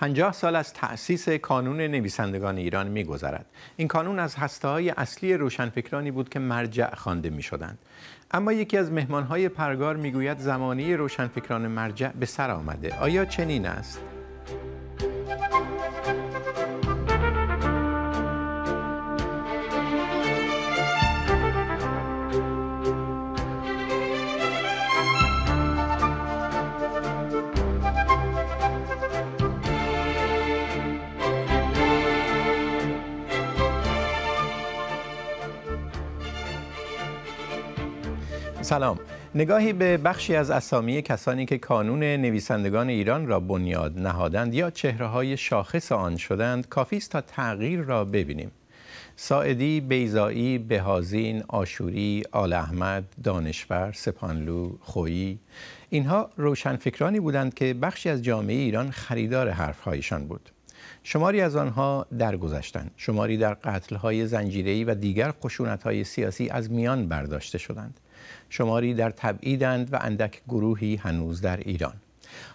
50 سال از تأسیس کانون نویسندگان ایران می‌گذرد این کانون از هسته های اصلی روشنفکرانی بود که مرجع خوانده می‌شدند اما یکی از های پرگار میگوید زمانی روشنفکران مرجع به سر آمده آیا چنین است سلام نگاهی به بخشی از اسامی کسانی که کانون نویسندگان ایران را بنیاد نهادند یا چهره های شاخص آن شدند کافی است تا تغییر را ببینیم ساعدی، بیزایی، بهازین، آشوری، آل احمد، دانشور، سپانلو، خویی اینها روشنفکرانی بودند که بخشی از جامعه ایران خریدار حرفهایشان بود شماری از آنها درگذشتند شماری در قتل‌های زنجیره‌ای و دیگر خشونت‌های سیاسی از میان برداشته شدند شماری در تبعیدند و اندک گروهی هنوز در ایران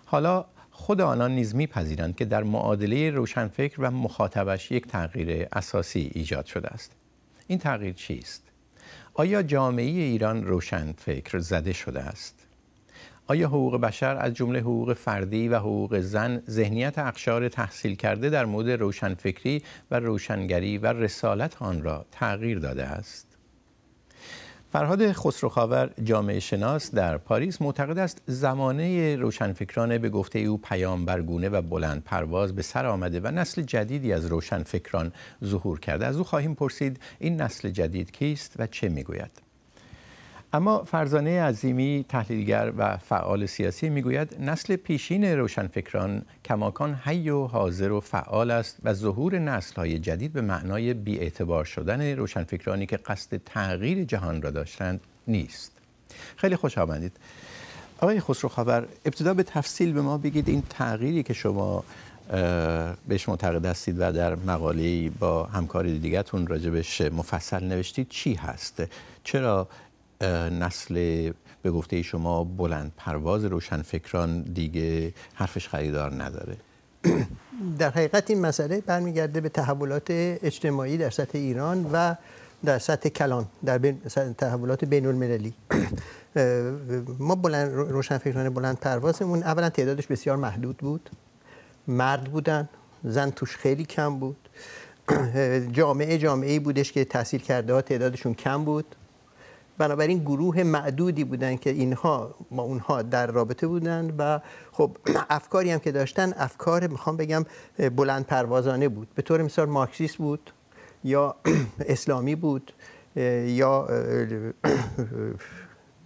حالا خود آنان نیز میپذیرند که در معادله روشنفکر و مخاطبش یک تغییر اساسی ایجاد شده است این تغییر چیست آیا جامعه ایران روشنفکر زده شده است آیا حقوق بشر از جمله حقوق فردی و حقوق زن ذهنیت اقشار تحصیل کرده در مورد روشنفکری و روشنگری و رسالت آن را تغییر داده است فرهاد خسروخاور جامعه شناس در پاریس معتقد است زمانه روشنفکران به گفته او برگونه و بلند پرواز به سر آمده و نسل جدیدی از روشنفکران ظهور کرده از او خواهیم پرسید این نسل جدید کیست و چه میگوید اما فرزانه عظیمی تحلیلگر و فعال سیاسی میگوید نسل پیشین روشنفکران کماکان حی و حاضر و فعال است و ظهور نسل های جدید به معنای بیاعتبار شدن روشنفکرانی که قصد تغییر جهان را داشتند نیست خیلی خوش آمدید آقای خسرو ابتدا به تفصیل به ما بگید این تغییری که شما بهش معتقد هستید و در مقاله با همکار دیگرتون راجبش مفصل نوشتید چی هست چرا نسل به گفته شما بلند پرواز روشنفکران دیگه حرفش خریدار نداره در حقیقت این مسئله برمیگرده به تحولات اجتماعی در سطح ایران و در سطح کلان در بین، تحولات بین المللی ما بلند فکران بلند پروازمون اولا تعدادش بسیار محدود بود مرد بودن زن توش خیلی کم بود جامعه جامعه بودش که تحصیل کرده ها تعدادشون کم بود بنابراین گروه معدودی بودند که اینها با اونها در رابطه بودند و خب افکاری هم که داشتن افکار میخوام بگم بلند پروازانه بود به طور مثال مارکسیست بود یا اسلامی بود یا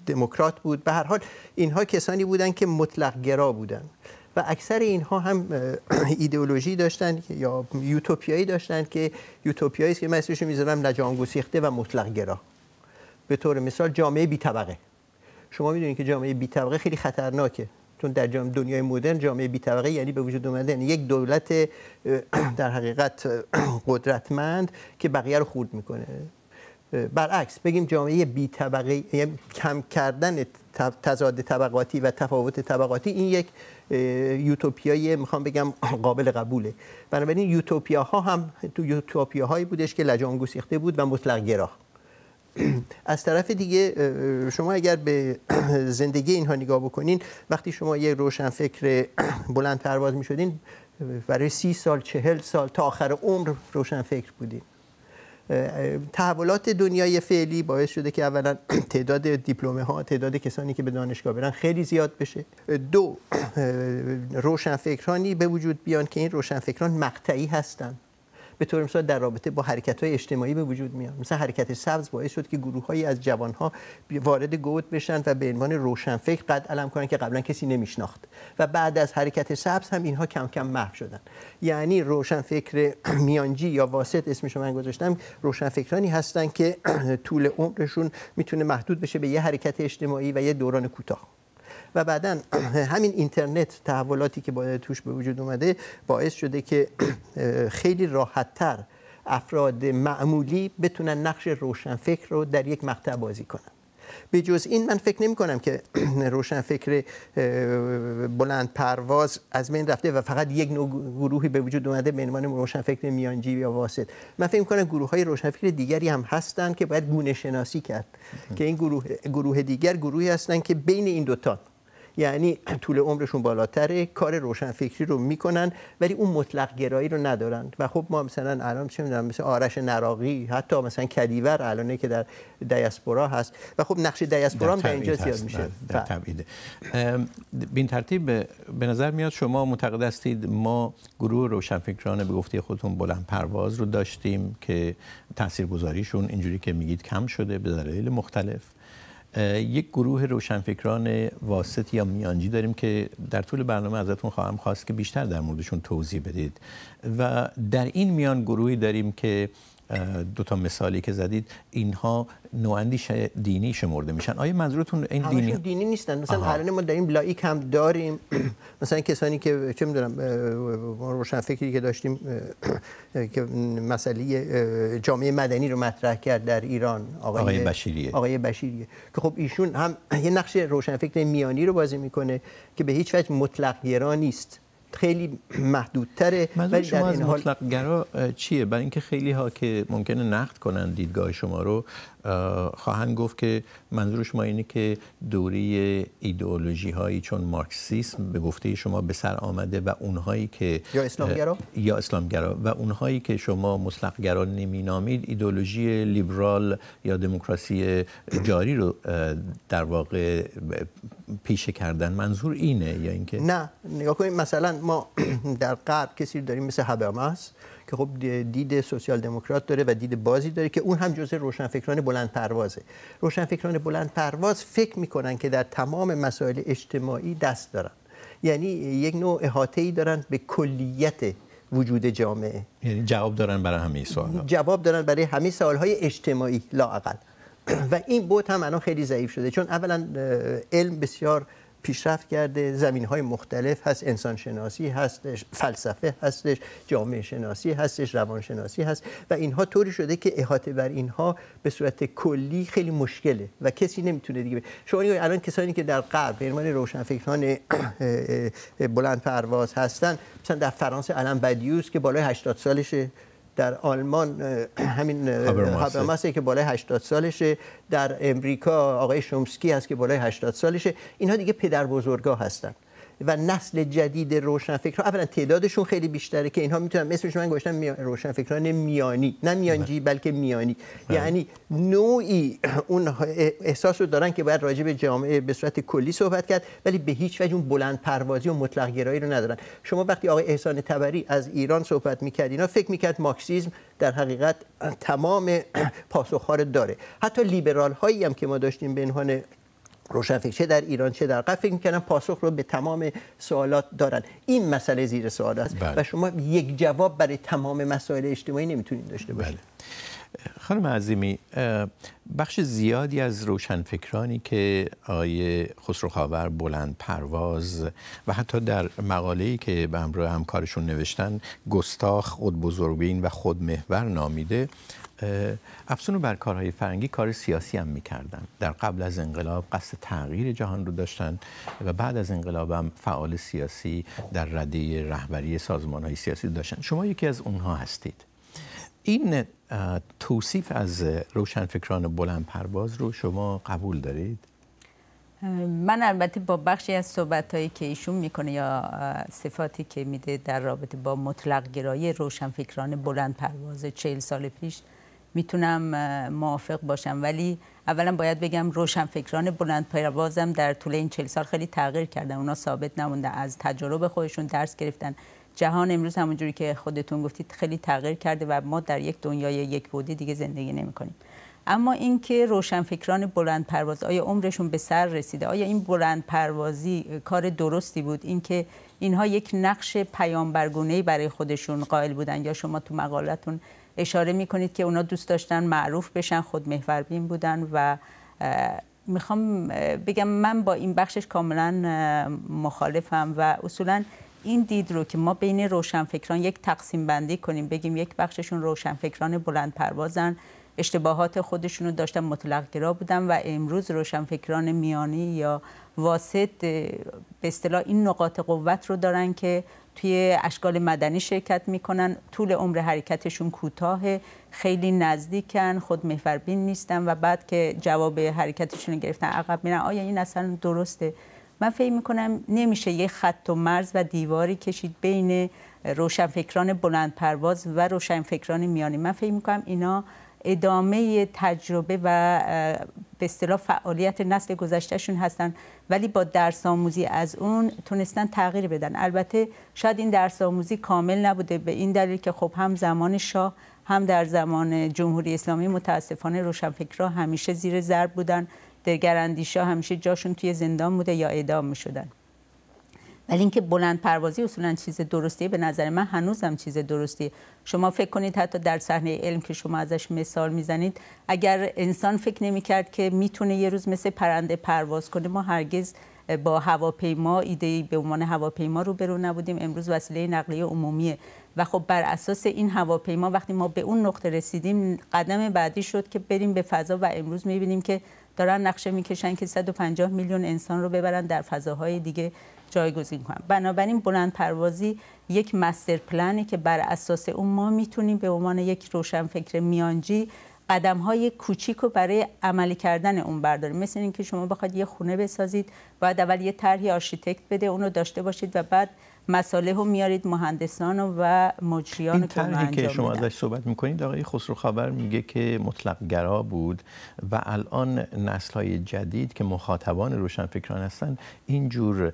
دموکرات بود به هر حال اینها کسانی بودند که مطلق گرا بودند و اکثر اینها هم ایدئولوژی داشتند یا یوتوپیایی داشتند که یوتوپیایی است که من اسمش میذارم نجانگوسیخته و مطلق گرا به طور مثال جامعه بی طبقه شما میدونید که جامعه بی طبقه خیلی خطرناکه چون در دنیای مدرن جامعه بی طبقه یعنی به وجود اومده یعنی یک دولت در حقیقت قدرتمند که بقیه رو خورد میکنه برعکس بگیم جامعه بی طبقه یعنی کم کردن تضاد طبقاتی و تفاوت طبقاتی این یک یوتوپیای میخوام بگم قابل قبوله بنابراین یوتوپیا هم تو یوتوپیا بودش که لجام گسیخته بود و مطلق گراه از طرف دیگه شما اگر به زندگی اینها نگاه بکنین وقتی شما یک روشنفکر بلند پرواز می شدین برای سی سال چهل سال تا آخر عمر فکر بودین تحولات دنیای فعلی باعث شده که اولا تعداد دیپلومه ها تعداد کسانی که به دانشگاه برن خیلی زیاد بشه دو روشنفکرانی به وجود بیان که این روشنفکران مقطعی هستند به طور مثال در رابطه با حرکت های اجتماعی به وجود میاد مثلا حرکت سبز باعث شد که گروههایی از جوان ها وارد گود بشن و به عنوان روشنفکر قد علم کنن که قبلا کسی نمیشناخت و بعد از حرکت سبز هم اینها کم کم محو شدن یعنی روشنفکر میانجی یا واسط اسمش من گذاشتم روشنفکرانی هستند که طول عمرشون میتونه محدود بشه به یه حرکت اجتماعی و یه دوران کوتاه و بعدا همین اینترنت تحولاتی که باید توش به وجود اومده باعث شده که خیلی راحتتر افراد معمولی بتونن نقش روشنفکر رو در یک مقطع بازی کنن به جز این من فکر نمی کنم که روشن فکر بلند پرواز از بین رفته و فقط یک نوع گروهی به وجود اومده به عنوان روشن فکر میانجی یا واسط من فکر کنم گروه های روشن فکر دیگری هم هستند که باید گونه شناسی کرد که این گروه, گروه دیگر گروهی هستند که بین این تا یعنی طول عمرشون بالاتره کار روشنفکری رو میکنن ولی اون مطلق گرایی رو ندارن و خب ما مثلا الان چه میدونم مثل آرش نراقی حتی مثلا کدیور الانه که در دیاسپورا هست و خب نقش دیاسپورا هم در اینجا زیاد میشه بله. در, بین ترتیب به نظر میاد شما معتقد هستید ما گروه روشنفکران به گفته خودتون بلند پرواز رو داشتیم که تاثیرگذاریشون اینجوری که میگید کم شده به دلایل مختلف یک گروه روشنفکران واسط یا میانجی داریم که در طول برنامه ازتون خواهم خواست که بیشتر در موردشون توضیح بدید و در این میان گروهی داریم که دو تا مثالی که زدید اینها نواندیش دینی شمرده میشن آیا منظورتون این دینی دینی نیستن مثلا حالا ما این لایک هم داریم مثلا کسانی که چه میدونم روشن فکری که داشتیم که مسئله جامعه مدنی رو مطرح کرد در ایران آقای, آقای بشیریه آقای بشیریه که خب ایشون هم یه نقش فکر میانی رو بازی میکنه که به هیچ وجه مطلق گرا نیست خیلی محدودتره ولی در این مطلق گرا چیه برای اینکه خیلی ها که ممکنه نقد کنن دیدگاه شما رو خواهند گفت که منظور شما اینه که دوری ایدئولوژی هایی چون مارکسیسم به گفته شما به سر آمده و اونهایی که یا اسلامگرا یا اسلامگرا و اونهایی که شما نمی نمینامید ایدئولوژی لیبرال یا دموکراسی جاری رو در واقع پیشه کردن منظور اینه یا اینکه نه نگاه کنید مثلا ما در غرب کسی داریم مثل هست. که خب دید سوسیال دموکرات داره و دید بازی داره که اون هم جزء روشنفکران بلند پروازه روشنفکران بلند پرواز فکر میکنن که در تمام مسائل اجتماعی دست دارن یعنی یک نوع احاطه ای دارن به کلیت وجود جامعه یعنی جواب دارن برای همه سوال جواب دارن برای همه سوال های اجتماعی لاقل و این بود هم الان خیلی ضعیف شده چون اولا علم بسیار پیشرفت کرده زمین های مختلف هست انسان شناسی هستش فلسفه هستش جامعه شناسی هستش روان شناسی هست و اینها طوری شده که احاطه بر اینها به صورت کلی خیلی مشکله و کسی نمیتونه دیگه شما الان کسانی که در غرب به عنوان روشنفکران بلند پرواز هستن مثلا در فرانسه الان بدیوس که بالای 80 سالشه در آلمان همین هابرماس که بالای 80 سالشه در امریکا آقای شومسکی هست که بالای 80 سالشه اینها دیگه پدر بزرگا هستند. و نسل جدید روشنفکران، اولا تعدادشون خیلی بیشتره که اینها میتونن اسمش من گذاشتم روشنفکران میانی نه بله. میانجی بلکه میانی بله. یعنی نوعی اون احساس رو دارن که باید راجع به جامعه به صورت کلی صحبت کرد ولی به هیچ وجه اون بلند پروازی و مطلق گرایی رو ندارن شما وقتی آقای احسان تبری از ایران صحبت میکرد اینا فکر میکرد ماکسیزم در حقیقت تمام پاسخها رو داره حتی لیبرال هایی هم که ما داشتیم به عنوان روشنفکر چه در ایران چه در قفل فکر پاسخ رو به تمام سوالات دارن این مسئله زیر سوال است بله. و شما یک جواب برای تمام مسائل اجتماعی نمیتونید داشته باشید بله. خانم عظیمی بخش زیادی از روشنفکرانی که آیه خسروخاور بلند پرواز و حتی در مقاله‌ای که به همراه همکارشون نوشتن گستاخ خود بزرگین و خود محور نامیده افسون بر کارهای فرنگی کار سیاسی هم میکردن در قبل از انقلاب قصد تغییر جهان رو داشتن و بعد از انقلاب هم فعال سیاسی در رده رهبری سازمان های سیاسی داشتن شما یکی از اونها هستید این توصیف از روشنفکران بلند پرواز رو شما قبول دارید؟ من البته با بخشی از صحبت که ایشون میکنه یا صفاتی که میده در رابطه با مطلق گرایی روشنفکران بلند پرواز چهل سال پیش میتونم موافق باشم ولی اولا باید بگم روشنفکران بلند پروازم در طول این چل سال خیلی تغییر کردن اونا ثابت نمونده از تجربه خودشون درس گرفتن جهان امروز همونجوری که خودتون گفتید خیلی تغییر کرده و ما در یک دنیای یک بودی دیگه زندگی نمی کنیم. اما اینکه روشنفکران بلند پرواز آیا عمرشون به سر رسیده آیا این بلند پروازی کار درستی بود اینکه اینها یک نقش پیامبرگونه برای خودشون قائل بودن یا شما تو مقالتون اشاره میکنید که اونا دوست داشتن معروف بشن خود محوربین بودن و میخوام بگم من با این بخشش کاملا مخالفم و اصولا این دید رو که ما بین روشنفکران یک تقسیم بندی کنیم بگیم یک بخششون روشنفکران بلند پروازن اشتباهات خودشون رو داشتن مطلق بودن و امروز روشنفکران میانی یا واسط به اصطلاح این نقاط قوت رو دارن که توی اشکال مدنی شرکت میکنن طول عمر حرکتشون کوتاه خیلی نزدیکن خود محوربین نیستن و بعد که جواب حرکتشون رو گرفتن عقب میرن آیا این اصلا درسته من فکر میکنم نمیشه یه خط و مرز و دیواری کشید بین روشنفکران بلند پرواز و روشنفکران میانی من فکر میکنم اینا ادامه تجربه و به اصطلاح فعالیت نسل گذشتهشون هستن ولی با درس آموزی از اون تونستن تغییر بدن البته شاید این درس آموزی کامل نبوده به این دلیل که خب هم زمان شاه هم در زمان جمهوری اسلامی متاسفانه روشنفکرها همیشه زیر ضرب بودن درگرندیشا همیشه جاشون توی زندان بوده یا اعدام می‌شدن. ولی اینکه بلند پروازی اصولا چیز درستی به نظر من هنوزم چیز درستی شما فکر کنید حتی در صحنه علم که شما ازش مثال میزنید اگر انسان فکر نمیکرد که میتونه یه روز مثل پرنده پرواز کنه ما هرگز با هواپیما ایده به عنوان هواپیما رو برو نبودیم امروز وسیله نقلیه عمومیه و خب بر اساس این هواپیما وقتی ما به اون نقطه رسیدیم قدم بعدی شد که بریم به فضا و امروز میبینیم که دارن نقشه میکشن که 150 میلیون انسان رو ببرن در فضاهای دیگه جایگزین کنم بنابراین بلند پروازی یک مستر پلنه که بر اساس اون ما میتونیم به عنوان یک روشنفکر میانجی قدم های کوچیک رو برای عملی کردن اون برداریم مثل اینکه شما بخواد یه خونه بسازید باید اول یه طرحی آرشیتکت بده اونو داشته باشید و بعد مساله رو میارید مهندسان و مجریان که انجام که شما ازش صحبت میکنید آقای خسرو خبر میگه که مطلق گرا بود و الان نسل های جدید که مخاطبان روشنفکران هستن اینجور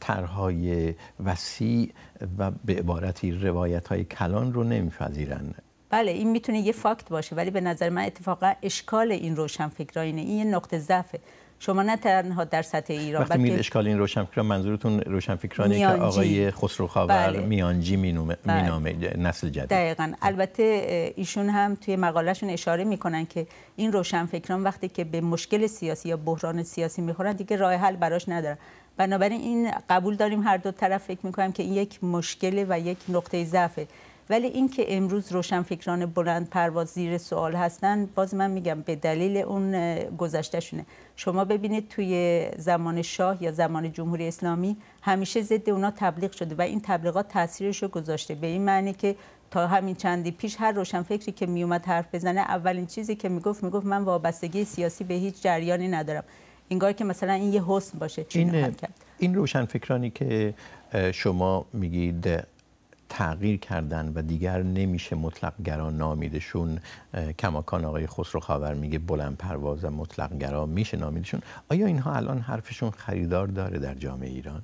طرحهای وسیع و به عبارتی روایت های کلان رو نمیپذیرند بله این میتونه یه فاکت باشه ولی به نظر من اتفاقا اشکال این روشنفکرا اینه این یه نقطه ضعفه شما نه تنها در سطح ایران وقتی میگید اشکال این روشنفکران منظورتون فکرانه که آقای خسروخاور بله. میانجی بله. مینامه بله. نسل جدید دقیقا البته ایشون هم توی مقالهشون اشاره میکنن که این روشن فکران وقتی که به مشکل سیاسی یا بحران سیاسی میخورن دیگه راه حل براش ندارن بنابراین این قبول داریم هر دو طرف فکر میکنم که این یک مشکله و یک نقطه ضعفه ولی اینکه امروز روشنفکران بلند پرواز زیر سوال هستن باز من میگم به دلیل اون گذشتهشونه شما ببینید توی زمان شاه یا زمان جمهوری اسلامی همیشه ضد اونا تبلیغ شده و این تبلیغات تاثیرش رو گذاشته به این معنی که تا همین چندی پیش هر فکری که میومد حرف بزنه اولین چیزی که میگفت میگفت من وابستگی سیاسی به هیچ جریانی ندارم انگار که مثلا این یه حسن باشه چی این, این روشن فکرانی که شما میگید تغییر کردن و دیگر نمیشه مطلق گرا نامیدشون کماکان آقای خسرو خاور میگه بلند پرواز و مطلق گرا میشه نامیدشون آیا اینها الان حرفشون خریدار داره در جامعه ایران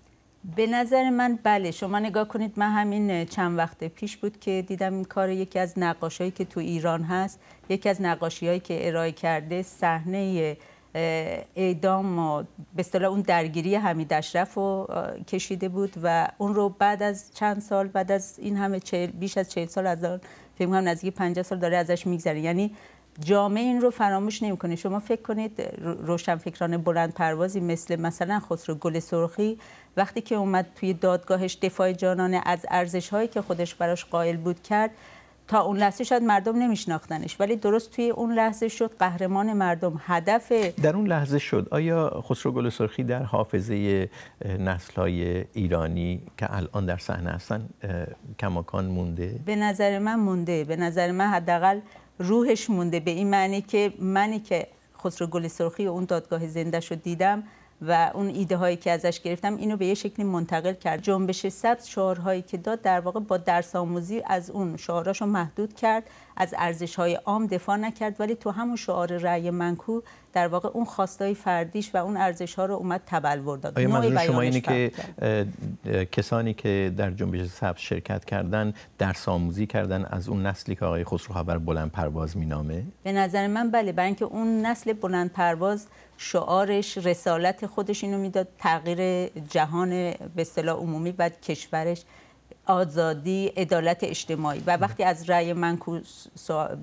به نظر من بله شما نگاه کنید من همین چند وقت پیش بود که دیدم این کار یکی از نقاشایی که تو ایران هست یکی از نقاشی که ارائه کرده صحنه اعدام و به اصطلاح اون درگیری حمید اشرف رو کشیده بود و اون رو بعد از چند سال بعد از این همه چهل، بیش از چهل سال از آن فکر کنم نزدیک 50 سال داره ازش میگذره یعنی جامعه این رو فراموش نمیکنه شما فکر کنید فکران بلند پروازی مثل مثلا خسرو گل سرخی وقتی که اومد توی دادگاهش دفاع جانانه از ارزش هایی که خودش براش قائل بود کرد تا اون لحظه شاید مردم نمیشناختنش ولی درست توی اون لحظه شد قهرمان مردم هدف در اون لحظه شد آیا خسرو گل سرخی در حافظه های ایرانی که الان در صحنه هستن کماکان مونده به نظر من مونده به نظر من حداقل روحش مونده به این معنی که منی که خسرو گل سرخی و اون دادگاه زنده شد دیدم و اون ایده هایی که ازش گرفتم اینو به یه شکلی منتقل کرد جنبش سبز شعارهایی که داد در واقع با درس آموزی از اون شعاراشو محدود کرد از ارزش های عام دفاع نکرد ولی تو همون شعار رأی منکو در واقع اون خواستای فردیش و اون ارزش ها رو اومد تبلور داد آیا منظور شما اینه که کسانی که در جنبش سبز شرکت کردن درس آموزی کردن از اون نسلی که آقای خسرو خبر بلند پرواز مینامه به نظر من بله برای اینکه اون نسل بلند پرواز شعارش رسالت خودش اینو میداد تغییر جهان به اصطلاح عمومی و کشورش آزادی عدالت اجتماعی و وقتی از رأی من به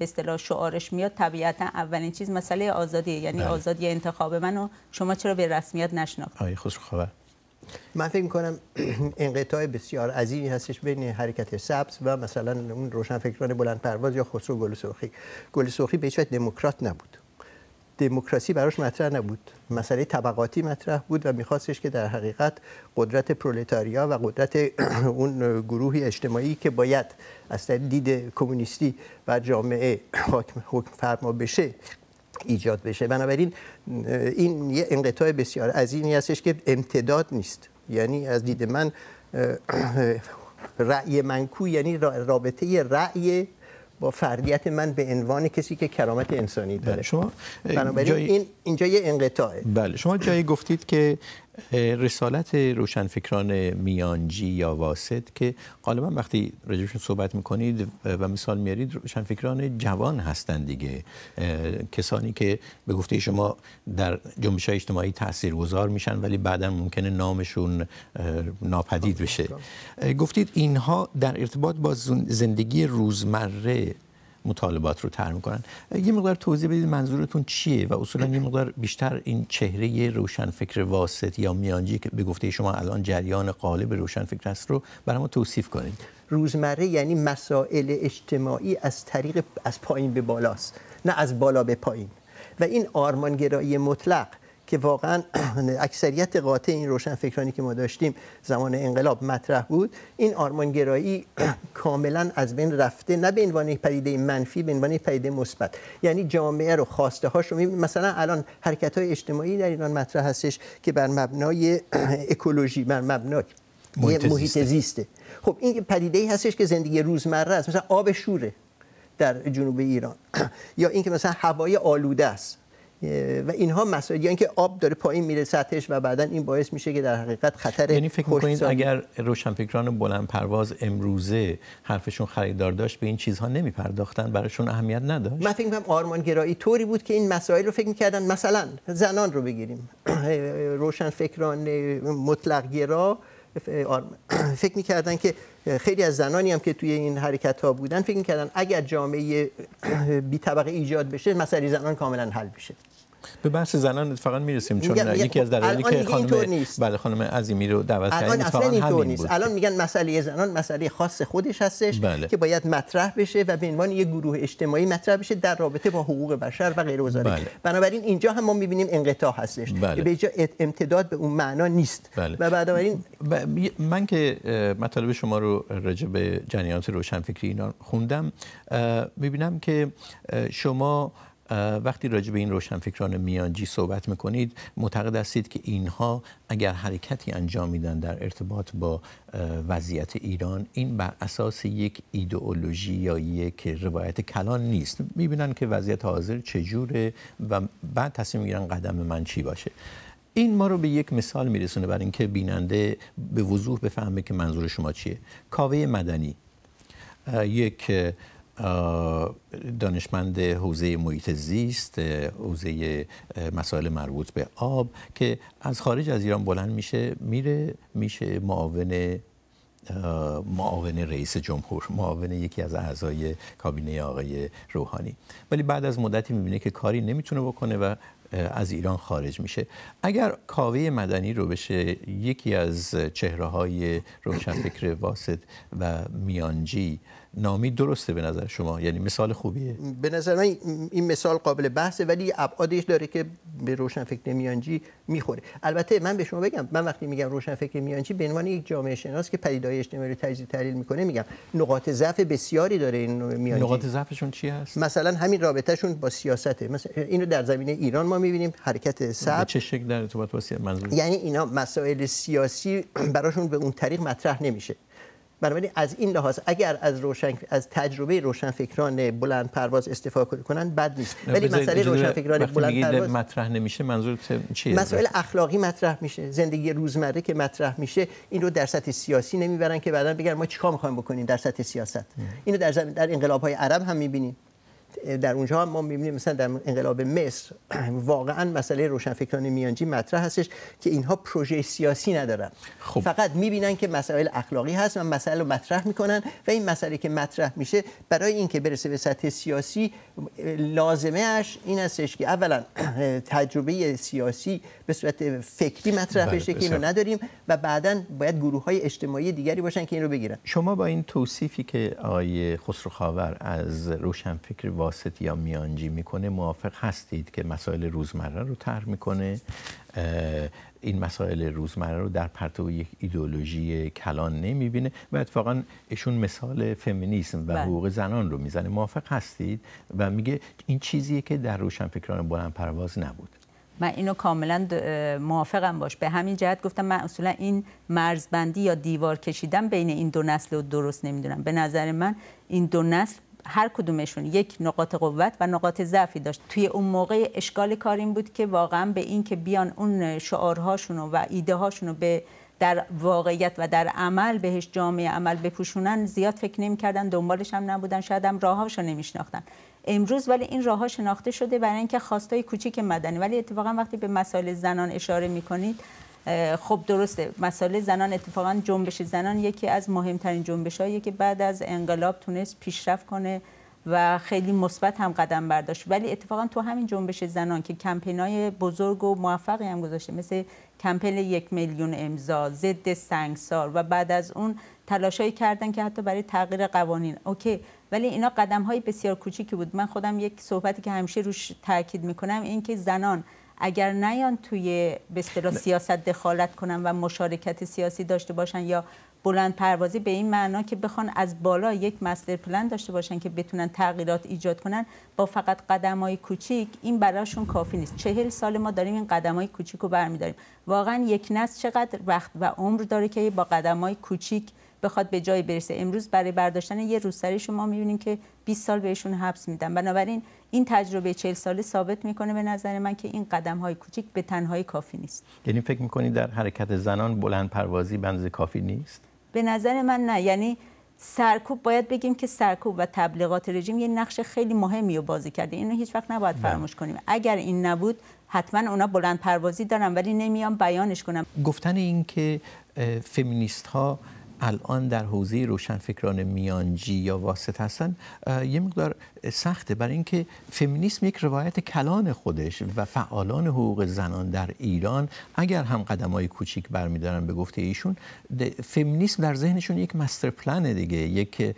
اصطلاح شعارش میاد طبیعتا اولین چیز مسئله آزادی یعنی بله. آزادی انتخاب منو شما چرا به رسمیت نشناخت آقای خبر من فکر میکنم انقطاع بسیار عظیمی هستش بین حرکت سبز و مثلا اون روشنفکران بلند پرواز یا خسرو گل سرخی گل سرخی به دموکرات نبود دموکراسی براش مطرح نبود مسئله طبقاتی مطرح بود و میخواستش که در حقیقت قدرت پرولتاریا و قدرت اون گروهی اجتماعی که باید از دید کمونیستی و جامعه حکم, فرما بشه ایجاد بشه بنابراین این یه انقطاع بسیار از این هستش که امتداد نیست یعنی از دید من رأی منکو یعنی رابطه رأی با فردیت من به عنوان کسی که کرامت انسانی داره بله، شما بنابراین این اینجا یه انقطاعه بله شما جایی گفتید که رسالت روشنفکران میانجی یا واسط که غالبا وقتی راجبشون صحبت میکنید و مثال میارید روشنفکران جوان هستند دیگه کسانی که به گفته شما در جنبش های اجتماعی تاثیرگذار میشن ولی بعدا ممکنه نامشون ناپدید بشه گفتید اینها در ارتباط با زندگی روزمره مطالبات رو طرح میکنن یه مقدار توضیح بدید منظورتون چیه و اصولا یه مقدار بیشتر این چهره روشنفکر واسط یا میانجی که به گفته شما الان جریان قالب فکر است رو برای ما توصیف کنید روزمره یعنی مسائل اجتماعی از طریق از پایین به بالاست نه از بالا به پایین و این آرمانگرایی مطلق که واقعا اکثریت قاطع این روشنفکرانی که ما داشتیم زمان انقلاب مطرح بود این آرمانگرایی کاملا از بین رفته نه به عنوان پدیده منفی به عنوان پدیده مثبت یعنی جامعه رو خواسته هاش رو میبینیم مثلا الان حرکت های اجتماعی در ایران مطرح هستش که بر مبنای اکولوژی بر مبنای محیط زیسته خب این پدیده هستش که زندگی روزمره است مثلا آب شوره در جنوب ایران یا اینکه مثلا هوای آلوده است و اینها مسائلی یعنی که آب داره پایین میره سطحش و بعدا این باعث میشه که در حقیقت خطر یعنی فکر میکنید اگر روشنفکران بلند پرواز امروزه حرفشون خریدار داشت به این چیزها نمیپرداختن براشون اهمیت نداشت من فکر میکنم آرمانگرایی طوری بود که این مسائل رو فکر میکردن مثلا زنان رو بگیریم روشنفکران مطلق گرا فکر میکردن که خیلی از زنانی هم که توی این حرکت ها بودن فکر میکردن اگر جامعه بی طبقه ایجاد بشه مسئله زنان کاملا حل بشه به بحث زنان اتفاقا میرسیم چون یکی از دلایلی که خانم بله خانم عظیمی رو دعوت کردیم اتفاقا همین نیست. الان میگن مسئله زنان مسئله خاص خودش هستش بله. که باید مطرح بشه و به عنوان یه گروه اجتماعی مطرح بشه در رابطه با حقوق بشر و غیر بله. بنابراین اینجا هم ما میبینیم انقطاع هستش بله. به جا امتداد به اون معنا نیست بله. و بنابراین ب... من که مطالب شما رو راجع به جنیات روشنفکری اینا خوندم میبینم که شما وقتی راجع به این روشنفکران میانجی صحبت میکنید معتقد هستید که اینها اگر حرکتی انجام میدن در ارتباط با وضعیت ایران این بر اساس یک ایدئولوژی یا یک روایت کلان نیست میبینن که وضعیت حاضر چجوره و بعد تصمیم میگیرن قدم من چی باشه این ما رو به یک مثال میرسونه برای اینکه بیننده به وضوح بفهمه که منظور شما چیه کاوه مدنی یک دانشمند حوزه محیط زیست حوزه مسائل مربوط به آب که از خارج از ایران بلند میشه میره میشه معاون معاون رئیس جمهور معاون یکی از اعضای کابینه آقای روحانی ولی بعد از مدتی میبینه که کاری نمیتونه بکنه و از ایران خارج میشه اگر کاوه مدنی رو بشه یکی از چهره های روشنفکر واسط و میانجی نامی درسته به نظر شما یعنی مثال خوبیه به نظر من این مثال قابل بحثه ولی ابعادش داره که به فکر میانجی میخوره البته من به شما بگم من وقتی میگم فکر میانجی به عنوان یک جامعه شناس که پدیدهای اجتماعی رو تجزیه تحلیل میکنه میگم نقاط ضعف بسیاری داره این میانجی نقاط ضعفشون چی هست مثلا همین رابطهشون با سیاسته مثلا اینو در زمینه ایران ما میبینیم حرکت سب. چه شکل در ارتباط با سیاست یعنی اینا مسائل سیاسی براشون به اون طریق مطرح نمیشه بنابراین از این لحاظ اگر از از تجربه روشنفکران بلند پرواز استفاده کنند بد نیست ولی مسئله روشنفکران بلند پرواز مطرح نمیشه منظور چیه اخلاقی مطرح میشه زندگی روزمره که مطرح میشه این رو در سطح سیاسی نمیبرن که بعدا بگن ما چیکار میخوایم بکنیم در سطح سیاست اینو در در انقلاب های عرب هم میبینیم در اونجا ما میبینیم مثلا در انقلاب مصر واقعا مسئله روشنفکران میانجی مطرح هستش که اینها پروژه سیاسی ندارن خب. فقط میبینن که مسائل اخلاقی هست و مسئله رو مطرح میکنن و این مسئله که مطرح میشه برای اینکه برسه به سطح سیاسی لازمه این هستش که اولا تجربه سیاسی به صورت فکری مطرح بله، بشه که اینو نداریم و بعدا باید گروه های اجتماعی دیگری باشن که این رو بگیرن شما با این توصیفی که آقای خسروخاور خاور از روشنفکر متوسط یا میانجی میکنه موافق هستید که مسائل روزمره رو طرح میکنه این مسائل روزمره رو در پرتو یک ایدولوژی کلان نمیبینه و اتفاقا ایشون مثال فمینیسم و بله. حقوق زنان رو میزنه موافق هستید و میگه این چیزیه که در روشنفکران بلند پرواز نبود من اینو کاملا موافقم باش به همین جهت گفتم من اصولا این مرزبندی یا دیوار کشیدن بین این دو نسل رو درست نمیدونم به نظر من این دو نسل هر کدومشون یک نقاط قوت و نقاط ضعفی داشت توی اون موقع اشکال کار این بود که واقعا به این که بیان اون شعارهاشون و ایده به در واقعیت و در عمل بهش جامعه عمل بپوشونن زیاد فکر نمی دنبالش هم نبودن شاید هم راهاشو نمیشناختن امروز ولی این راه ها شناخته شده برای اینکه خواستای کوچیک مدنی ولی اتفاقا وقتی به مسائل زنان اشاره میکنید خب درسته مسئله زنان اتفاقا جنبش زنان یکی از مهمترین جنبش هایی که بعد از انقلاب تونست پیشرفت کنه و خیلی مثبت هم قدم برداشت ولی اتفاقا تو همین جنبش زنان که های بزرگ و موفقی هم گذاشته مثل کمپین یک میلیون امضا ضد سنگسار و بعد از اون تلاشایی کردن که حتی برای تغییر قوانین اوکی ولی اینا قدم های بسیار کوچیکی بود من خودم یک صحبتی که همیشه روش تاکید میکنم این زنان اگر نیان توی به اصطلاح سیاست دخالت کنن و مشارکت سیاسی داشته باشن یا بلند پروازی به این معنا که بخوان از بالا یک مستر پلان داشته باشن که بتونن تغییرات ایجاد کنن با فقط قدم های کوچیک این براشون کافی نیست چهل سال ما داریم این قدم های کوچیک رو برمیداریم واقعا یک نسل چقدر وقت و عمر داره که با قدم های کوچیک بخواد به جای برسه امروز برای برداشتن یه روسری شما میبینیم که 20 سال بهشون حبس میدن بنابراین این تجربه 40 ساله ثابت میکنه به نظر من که این قدم های کوچیک به تنهایی کافی نیست یعنی فکر میکنید در حرکت زنان بلند پروازی بنز کافی نیست به نظر من نه یعنی سرکوب باید بگیم که سرکوب و تبلیغات رژیم یه نقش خیلی مهمی رو بازی کرده اینو هیچ وقت نباید فراموش کنیم اگر این نبود حتما اونا بلند پروازی دارن ولی نمیان بیانش کنم گفتن این که فمینیست ها الان در حوزه فکران میانجی یا واسط هستن یه مقدار سخته برای اینکه فمینیسم یک روایت کلان خودش و فعالان حقوق زنان در ایران اگر هم قدم های کوچیک برمیدارن به گفته ایشون فمینیسم در ذهنشون یک مستر پلن دیگه یک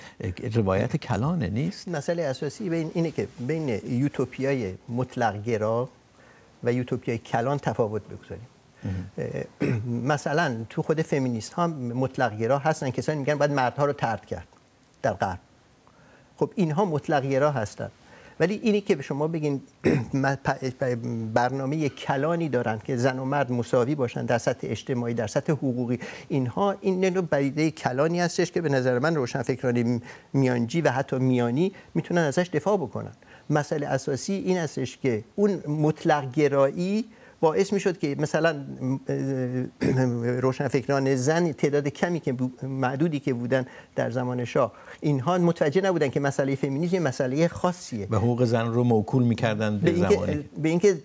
روایت کلانه نیست مسئله اساسی بین اینه که بین یوتوپیای مطلق گرا و یوتوپیای کلان تفاوت بگذاریم مثلا تو خود فمینیست ها مطلق گرا هستن کسانی میگن باید مردها رو ترد کرد در غرب خب اینها مطلق گرا هستن ولی اینی که به شما بگین برنامه کلانی دارن که زن و مرد مساوی باشن در سطح اجتماعی در سطح حقوقی اینها این نوع بریده کلانی هستش که به نظر من روشنفکران میانجی و حتی میانی میتونن ازش دفاع بکنن مسئله اساسی این هستش که اون مطلق گرایی باعث میشد که مثلا روشنفکران زن تعداد کمی که معدودی که بودن در زمان شاه اینها متوجه نبودن که مسئله فمینیسم یه مسئله خاصیه و حقوق زن رو موکول میکردن به, به اینکه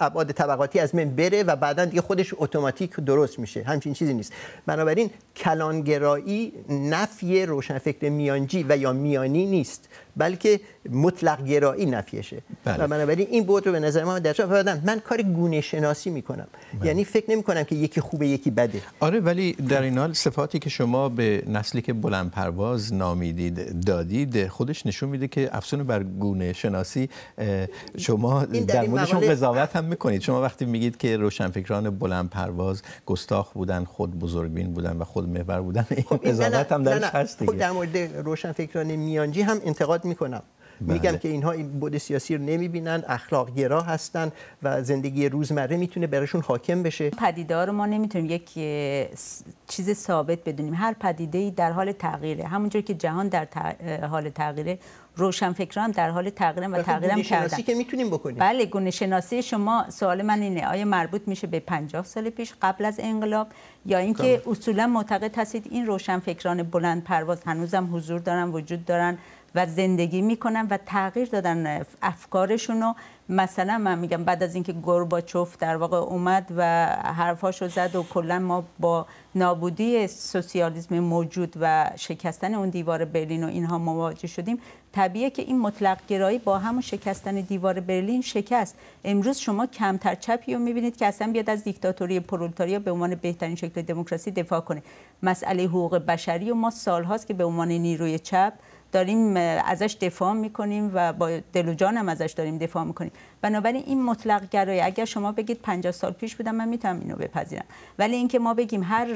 ابعاد طبقاتی از من بره و بعدا دیگه خودش اتوماتیک درست میشه همچین چیزی نیست بنابراین کلانگرایی نفی روشنفکر میانجی و یا میانی نیست بلکه مطلق گرایی نفیشه بله. و بنابراین این بود رو به نظر من در من کار گونه شناسی میکنم بله. یعنی فکر نمی کنم که یکی خوبه یکی بده آره ولی در این حال صفاتی که شما به نسلی که بلند پرواز نامیدید دادید خودش نشون میده که افسون بر گونه شناسی شما در, موردشون مقاله... قضاوت هم میکنید شما وقتی میگید که روشنفکران بلند پرواز گستاخ بودن خود بزرگبین بودن و خود محور بودن این خب قضاوت هم درش هست دیگه خب در مورد روشنفکران میانجی هم انتقاد میکنم بله. میگم که اینها این بود سیاسی رو نمیبینن اخلاق گرا هستن و زندگی روزمره میتونه برشون حاکم بشه پدیدار رو ما نمیتونیم یک چیز ثابت بدونیم هر پدیده در حال تغییره همونجور که جهان در حال تغییره روشن هم در حال تغییرم و تغییرم کردن که میتونیم بکنیم بله گونه شناسی شما سوال من اینه آیا مربوط میشه به 50 سال پیش قبل از انقلاب یا اینکه اصولا معتقد هستید این روشن روشنفکران بلند پرواز هنوزم حضور دارن وجود دارن و زندگی میکنن و تغییر دادن افکارشون رو مثلا من میگم بعد از اینکه گرباچوف در واقع اومد و حرفاش زد و کلا ما با نابودی سوسیالیسم موجود و شکستن اون دیوار برلین و اینها مواجه شدیم طبیعه که این مطلق گرایی با همون شکستن دیوار برلین شکست امروز شما کمتر چپی رو میبینید که اصلا بیاد از دیکتاتوری پرولتاریا به عنوان بهترین شکل دموکراسی دفاع کنه مسئله حقوق بشری و ما سالهاست که به عنوان نیروی چپ داریم ازش دفاع میکنیم و با دل و جانم ازش داریم دفاع میکنیم بنابراین این مطلق گرایی اگر شما بگید 50 سال پیش بودم من میتونم اینو بپذیرم ولی اینکه ما بگیم هر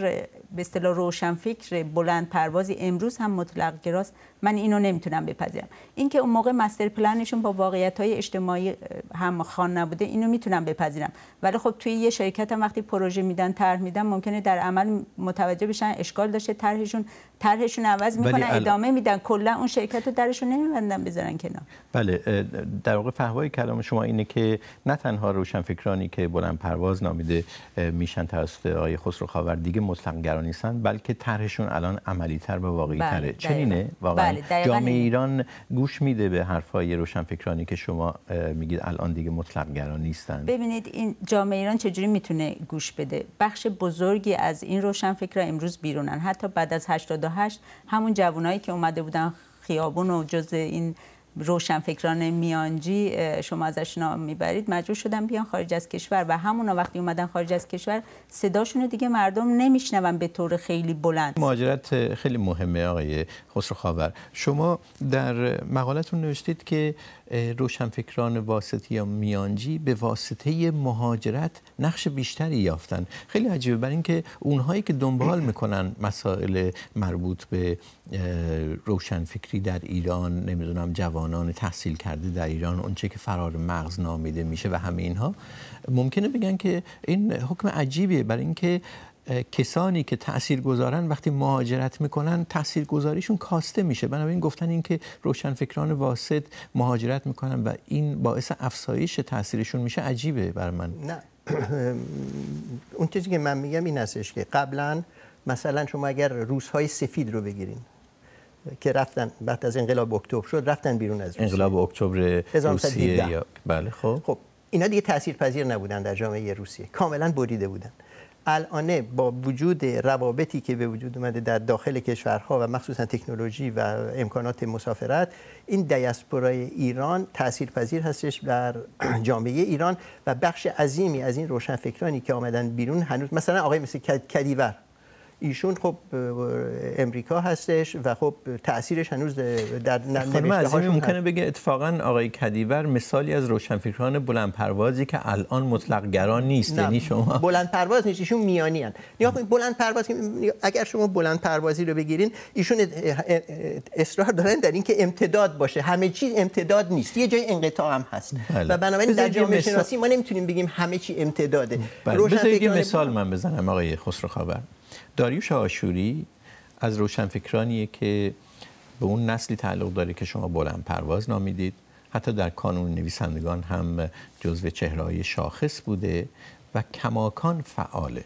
به اصطلاح فکر بلند پروازی امروز هم مطلق گراست من اینو نمیتونم بپذیرم اینکه اون موقع مستر پلانشون با واقعیت های اجتماعی هم خان نبوده اینو میتونم بپذیرم ولی خب توی یه شرکت هم وقتی پروژه میدن طرح میدن ممکنه در عمل متوجه بشن اشکال داشته طرحشون طرحشون عوض میکنن ادامه ال... میدن کلا اون شرکت رو درشون نمیبندن بذارن کنار بله در واقع فهوای کلام شما این اینه که نه تنها روشنفکرانی که بلند پرواز نامیده میشن توسط آقای خسرو خاور دیگه مطلق نیستن بلکه طرحشون الان عملی تر و واقعی تره بله، چنینه واقعا بله، جامعه ایران گوش میده به حرفای روشنفکرانی که شما میگید الان دیگه مطلق نیستن ببینید این جامعه ایران چجوری میتونه گوش بده بخش بزرگی از این روشنفکرا امروز بیرونن حتی بعد از 88 همون جوانایی که اومده بودن خیابون و جز این روشنفکران میانجی شما ازش نام میبرید مجبور شدن بیان خارج از کشور و همونا وقتی اومدن خارج از کشور صداشون دیگه مردم نمیشنون به طور خیلی بلند ماجرت خیلی مهمه آقای خسرو خاور شما در مقالتون نوشتید که روشنفکران واسطی یا میانجی به واسطه مهاجرت نقش بیشتری یافتن خیلی عجیبه برای اینکه اونهایی که دنبال میکنن مسائل مربوط به روشنفکری در ایران نمیدونم جوانان تحصیل کرده در ایران اونچه که فرار مغز نامیده میشه و همه اینها ممکنه بگن که این حکم عجیبیه برای اینکه کسانی که تأثیر گذارن وقتی مهاجرت میکنن تأثیر گذاریشون کاسته میشه بنابراین گفتن این اینکه روشنفکران واسط مهاجرت میکنن و این باعث افسایش تأثیرشون میشه عجیبه بر من نه اون چیزی که من میگم این هستش که قبلا مثلا شما اگر روزهای سفید رو بگیرین که رفتن بعد از انقلاب اکتبر شد رفتن بیرون از روسیه انقلاب اکتبر روسیه یا بله خب خب اینا دیگه تاثیرپذیر نبودن در جامعه روسیه کاملا بریده بودن الانه با وجود روابطی که به وجود اومده در داخل کشورها و مخصوصا تکنولوژی و امکانات مسافرت این دیاسپورای ایران تاثیرپذیر هستش در جامعه ایران و بخش عظیمی از این روشنفکرانی که آمدن بیرون هنوز مثلا آقای مثل کدیور ایشون خب امریکا هستش و خب تاثیرش هنوز در نوشته هاشون ممکنه بگه اتفاقا آقای کدیور مثالی از روشنفکران بلند پروازی که الان مطلق گران نیست یعنی شما بلند پرواز نیست ایشون میانی ان نگاه کنید بلند پرواز اگر شما بلند پروازی رو بگیرین ایشون اصرار دارن در اینکه امتداد باشه همه چیز امتداد نیست یه جای انقطاع هم هست بله. و بنابراین در جامعه شناسی ما نمیتونیم بگیم همه چی امتداده بله. مثال من بزنم آقای خسرو خبر داریوش آشوری از روشنفکرانیه که به اون نسلی تعلق داره که شما بلند پرواز نامیدید حتی در کانون نویسندگان هم جزو چهرهای شاخص بوده و کماکان فعاله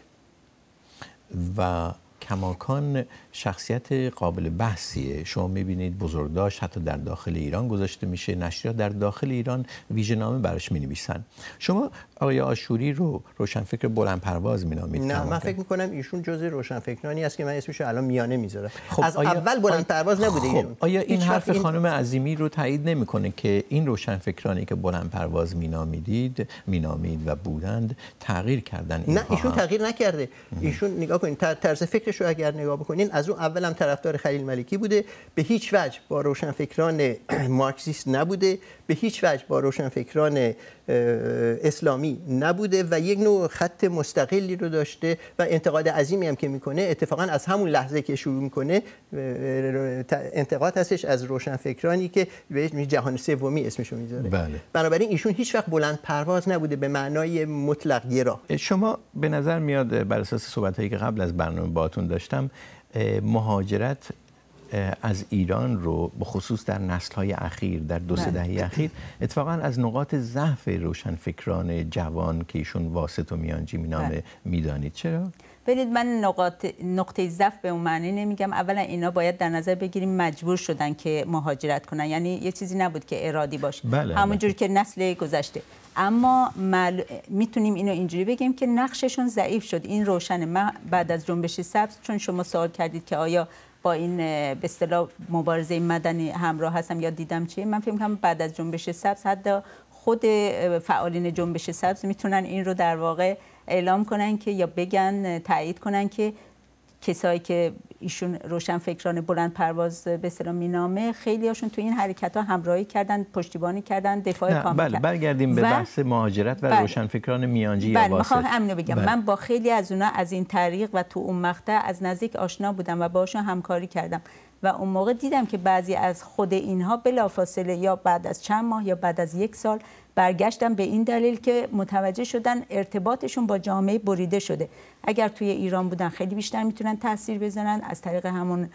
و کماکان شخصیت قابل بحثیه شما میبینید بزرگداشت حتی در داخل ایران گذاشته میشه نشریات در داخل ایران ویژه نامه براش مینویسن شما آقای آشوری رو روشنفکر بلند پرواز می نامید نه من فکر میکنم ایشون جزء روشنفکرانی است که من اسمش الان میانه میذارم خب از آیا... اول بلند پرواز نبوده خب آیا این حرف این... خانم عظیمی رو تایید نمیکنه که این روشنفکرانی که بلند پرواز می می مینامید و بودند تغییر کردن نه ایشون تغییر نکرده ایشون نگاه کنین طرز فکرش رو اگر نگاه بکنین از اون اولم طرفدار خلیل ملکی بوده به هیچ وجه با روشنفکران مارکسیست نبوده به هیچ وجه با روشنفکران اسلامی نبوده و یک نوع خط مستقلی رو داشته و انتقاد عظیمی هم که میکنه اتفاقا از همون لحظه که شروع میکنه انتقاد هستش از روشنفکرانی که بهش جهان سومی اسمشو میذاره بله. بنابراین ایشون هیچ وقت بلند پرواز نبوده به معنای مطلق گرا شما به نظر میاد بر اساس صحبت هایی که قبل از برنامه باهاتون داشتم مهاجرت از ایران رو به خصوص در نسل‌های اخیر در دو سه بله. دهه اخیر اتفاقا از نقاط ضعف روشنفکران جوان که ایشون واسط و میانجی مینامه بله. میدانید چرا ببینید من نقاط نقطه ضعف به اون معنی نمیگم اولا اینا باید در نظر بگیریم مجبور شدن که مهاجرت کنن یعنی یه چیزی نبود که ارادی باشه بله, بله. که نسل گذشته اما مل... میتونیم اینو اینجوری بگیم که نقششون ضعیف شد این روشن بعد از جنبش سبز چون شما سوال کردید که آیا با این به اصطلاح مبارزه مدنی همراه هستم یا دیدم چی؟ من فکر کنم بعد از جنبش سبز حتی خود فعالین جنبش سبز میتونن این رو در واقع اعلام کنن که یا بگن تایید کنن که کسایی که ایشون روشنفکران بلند پرواز به اصطلاح مینامه خیلی هاشون تو این حرکت ها همراهی کردن پشتیبانی کردن دفاع کامل بله، برگردیم به بحث مهاجرت و بله. فکران میانجی بله، یا واسط بگم بله. من با خیلی از اونا از این طریق و تو اون مقطع از نزدیک آشنا بودم و باشون همکاری کردم و اون موقع دیدم که بعضی از خود اینها بلافاصله یا بعد از چند ماه یا بعد از یک سال برگشتن به این دلیل که متوجه شدن ارتباطشون با جامعه بریده شده اگر توی ایران بودن خیلی بیشتر میتونن تاثیر بزنن از طریق همون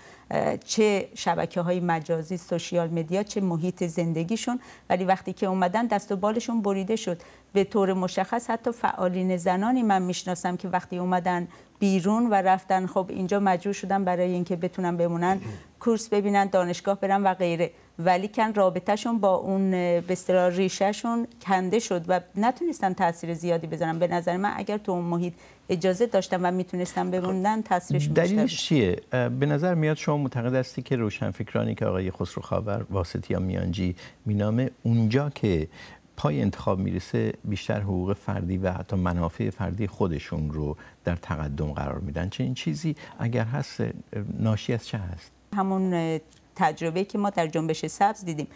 چه شبکه های مجازی سوشیال مدیا چه محیط زندگیشون ولی وقتی که اومدن دست و بالشون بریده شد به طور مشخص حتی فعالین زنانی من میشناسم که وقتی اومدن بیرون و رفتن خب اینجا مجبور شدن برای اینکه بتونن بمونن کورس ببینن دانشگاه برن و غیره ولی کن شون با اون به اصطلاح ریشهشون کنده شد و نتونستن تاثیر زیادی بذارن به نظر من اگر تو اون محیط اجازه داشتن و میتونستن خب، بموندن تاثیرش دلیلش چیه به نظر میاد شما معتقد هستی که روشنفکرانی که آقای خسرو خاور واسطی یا میانجی مینامه اونجا که پای انتخاب میرسه بیشتر حقوق فردی و حتی منافع فردی خودشون رو در تقدم قرار میدن چه این چیزی اگر هست ناشی از چه هست همون تجربه که ما در جنبش سبز دیدیم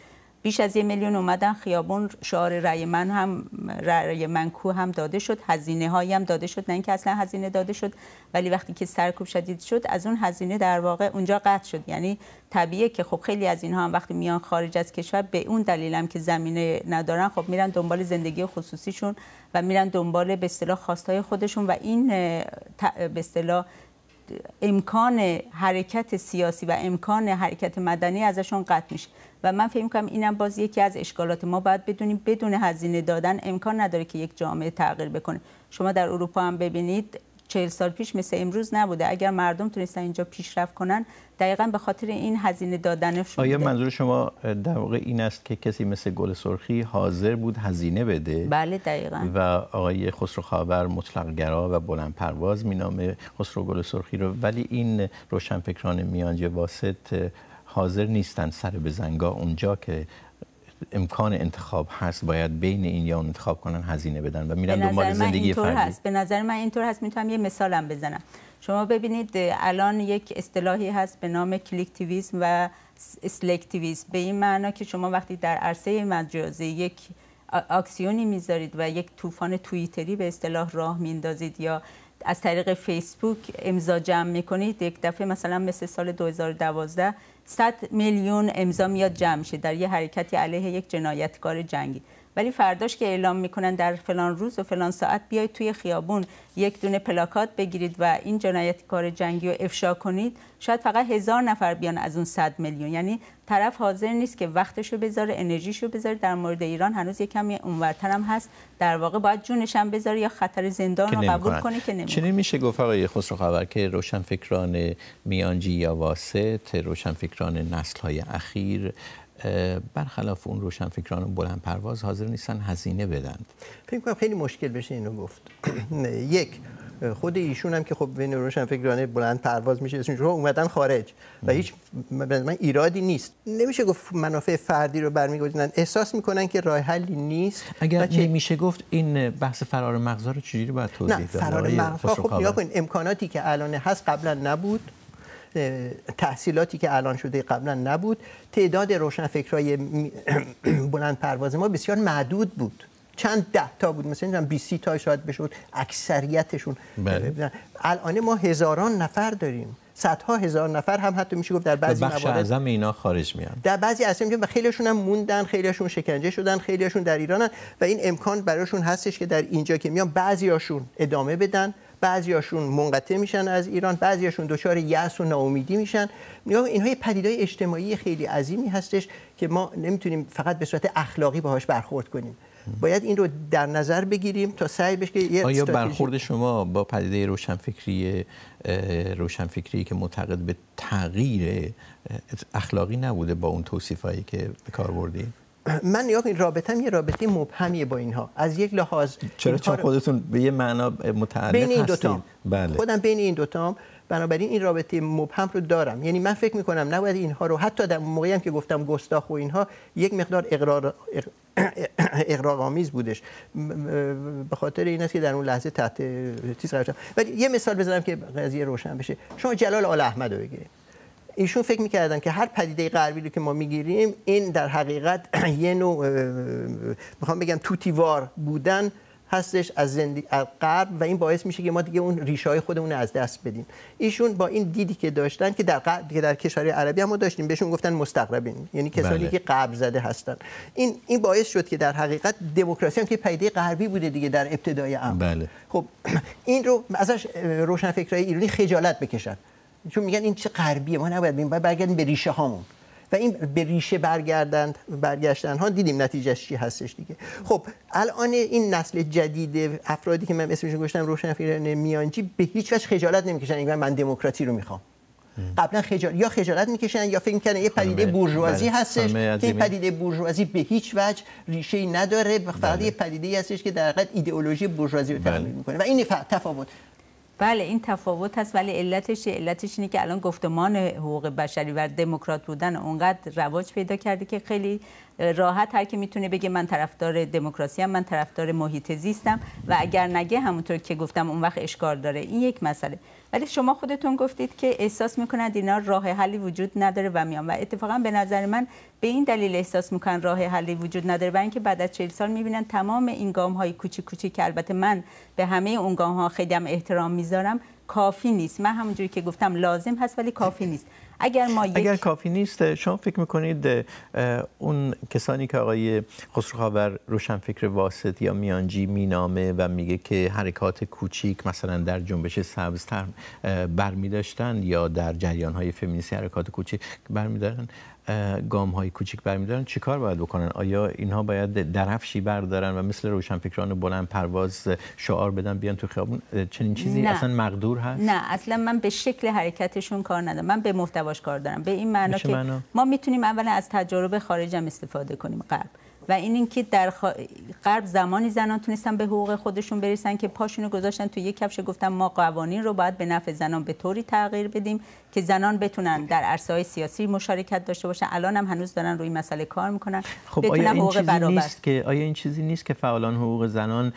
بیش از یه میلیون اومدن خیابون شعار رای من هم رای هم داده شد هزینه هایی هم داده شد نه اینکه اصلا هزینه داده شد ولی وقتی که سرکوب شدید شد از اون هزینه در واقع اونجا قطع شد یعنی طبیعه که خب خیلی از اینها هم وقتی میان خارج از کشور به اون دلیلم که زمینه ندارن خب میرن دنبال زندگی خصوصیشون و میرن دنبال به اصطلاح خواستای خودشون و این به امکان حرکت سیاسی و امکان حرکت مدنی ازشون قطع میشه و من فکر میکنم اینم باز یکی از اشکالات ما باید بدونیم بدون هزینه دادن امکان نداره که یک جامعه تغییر بکنه شما در اروپا هم ببینید چهل سال پیش مثل امروز نبوده اگر مردم تونستن اینجا پیشرفت کنن دقیقا به خاطر این هزینه دادن شده آیا منظور شما در واقع این است که کسی مثل گل سرخی حاضر بود هزینه بده بله دقیقا و آقای خسرو خاور مطلق گرا و بلند پرواز مینامه خسرو گل سرخی رو ولی این روشنفکران میانجه واسط حاضر نیستن سر به زنگا اونجا که امکان انتخاب هست باید بین این یا اون انتخاب کنن هزینه بدن و میرن دنبال زندگی فردی هست. به نظر من اینطور هست میتونم یه مثالم بزنم شما ببینید الان یک اصطلاحی هست به نام کلیکتیویسم و سلکتیویسم به این معنا که شما وقتی در عرصه مجازی یک آکسیونی میذارید و یک طوفان توییتری به اصطلاح راه میندازید یا از طریق فیسبوک امضا جمع میکنید یک دفعه مثلا مثل سال 2012 100 میلیون امضا میاد جمع میشه در یه حرکتی علیه یک جنایتکار جنگی ولی فرداش که اعلام میکنن در فلان روز و فلان ساعت بیاید توی خیابون یک دونه پلاکات بگیرید و این کار جنگی رو افشا کنید شاید فقط هزار نفر بیان از اون صد میلیون یعنی طرف حاضر نیست که وقتش رو بذاره انرژیش رو بذاره در مورد ایران هنوز یه کمی اونورتر هم هست در واقع باید جونش هم بذاره یا خطر زندان رو قبول کنه که چنین میشه گفت آقای خسرو خبر که روشنفکران میانجی یا واسط روشنفکران نسل های اخیر برخلاف اون روشنفکران بلند پرواز حاضر نیستن هزینه بدن فکر کنم خیلی مشکل بشه اینو گفت یک خود ایشون هم که خب بین روشنفکران بلند پرواز میشه اسمش رو اومدن خارج و هیچ من ایرادی نیست نمیشه گفت منافع فردی رو برمیگزینن احساس میکنن که راه حلی نیست اگر نمیشه گفت این بحث فرار مغزا رو چجوری باید توضیح نه فرار مغزا خب امکاناتی که الان هست قبلا نبود تحصیلاتی که الان شده قبلا نبود تعداد روشنفکرای بلند پرواز ما بسیار معدود بود چند ده تا بود مثلا 20 تا شاید بشه اکثریتشون بله. الان ما هزاران نفر داریم صدها هزار نفر هم حتی میشه گفت در بعضی بخش اینا خارج میان در بعضی از و خیلیشون هم موندن خیلیشون شکنجه شدن خیلیشون در ایرانن و این امکان براشون هستش که در اینجا که میان هاشون ادامه بدن بعضیاشون منقطع میشن از ایران بعضیاشون دچار یأس و ناامیدی میشن نگاه اینها یه پدیدهای اجتماعی خیلی عظیمی هستش که ما نمیتونیم فقط به صورت اخلاقی باهاش برخورد کنیم باید این رو در نظر بگیریم تا سعی بشه که یه آیا برخورد شما با پدیده روشنفکری روشنفکری که معتقد به تغییر اخلاقی نبوده با اون توصیفایی که به کار بردید من یا این رابطه یه رابطه مبهمیه با اینها از یک لحاظ چرا چون خودتون به یه معنا متعلق بین این بله. خودم بین این دوتا بنابراین این رابطه مبهم رو دارم یعنی من فکر میکنم نباید اینها رو حتی در موقعی هم که گفتم گستاخ و اینها یک مقدار اقرار آمیز بودش به خاطر این است که در اون لحظه تحت تیز قرار ولی یه مثال بزنم که قضیه روشن بشه شما جلال آل احمد رو بگیرید ایشون فکر میکردن که هر پدیده غربی رو که ما میگیریم این در حقیقت یه نوع میخوام بگم توتیوار بودن هستش از زندگی غرب و این باعث میشه که ما دیگه اون ریشه های خودمون از دست بدیم ایشون با این دیدی که داشتن که در غرب که در کشور عربی هم ما داشتیم بهشون گفتن مستقربین یعنی کسانی بله. که قبل زده هستن این این باعث شد که در حقیقت دموکراسی هم که پدیده غربی بوده دیگه در ابتدای امر بله. خب این رو ازش روشنفکرای ایرانی خجالت بکشن چون میگن این چه غربیه ما نباید بیم باید برگردیم به ریشه هامون و این به ریشه برگردن برگشتن ها دیدیم نتیجه چی هستش دیگه خب الان این نسل جدید افرادی که من اسمشون گذاشتم روشنفکران میانجی به هیچ وجه خجالت نمیکشن اینکه من دموکراسی رو میخوام قبلا خجال... یا خجالت میکشن یا فکر میکنن یه پدیده بورژوازی بله. هستش که پدیده بورژوازی به هیچ وجه ریشه ای نداره فقط بله. یه پدیده هستش که در حقیقت ایدئولوژی بورژوازی رو بله. تعریف میکنه و این تفاوت بله این تفاوت هست ولی علتش علتش اینه که الان گفتمان حقوق بشری و دموکرات بودن اونقدر رواج پیدا کرده که خیلی راحت هر که میتونه بگه من طرفدار دموکراسی ام من طرفدار محیط زیستم و اگر نگه همونطور که گفتم اون وقت اشکار داره این یک مسئله ولی شما خودتون گفتید که احساس میکنند اینا راه حلی وجود نداره و میام و اتفاقا به نظر من به این دلیل احساس میکنن راه حلی وجود نداره و اینکه بعد از چهل سال میبینن تمام این گام های کوچیک کوچیک که البته من به همه اون گام ها خیلی احترام میذارم کافی نیست من همونجوری که گفتم لازم هست ولی کافی نیست اگر ما یک... اگر کافی نیست شما فکر میکنید اون کسانی که آقای خسروخاور روشن فکر واسط یا میانجی مینامه و میگه که حرکات کوچیک مثلا در جنبش سبز برمی داشتن یا در جریان های فمینیستی حرکات کوچیک برمی گام های کوچیک برمیدارن کار باید بکنن آیا اینها باید درفشی بردارن و مثل روشنفکران بلند پرواز شعار بدن بیان تو خیابون چنین چیزی اصلا مقدور هست نه اصلا من به شکل حرکتشون کار ندارم من به محتواش کار دارم به این معنا که ما میتونیم اولا از تجارب خارجم استفاده کنیم قرب و این اینکه در غرب زمانی زنان تونستن به حقوق خودشون برسن که پاشونو گذاشتن تو یک کفش گفتن ما قوانین رو باید به نفع زنان به طوری تغییر بدیم که زنان بتونن در عرصه‌های های سیاسی مشارکت داشته باشن الان هم هنوز دارن روی مسئله کار میکنن خب آیا این حقوق چیزی نیست که آیا این چیزی نیست که فعالان حقوق زنان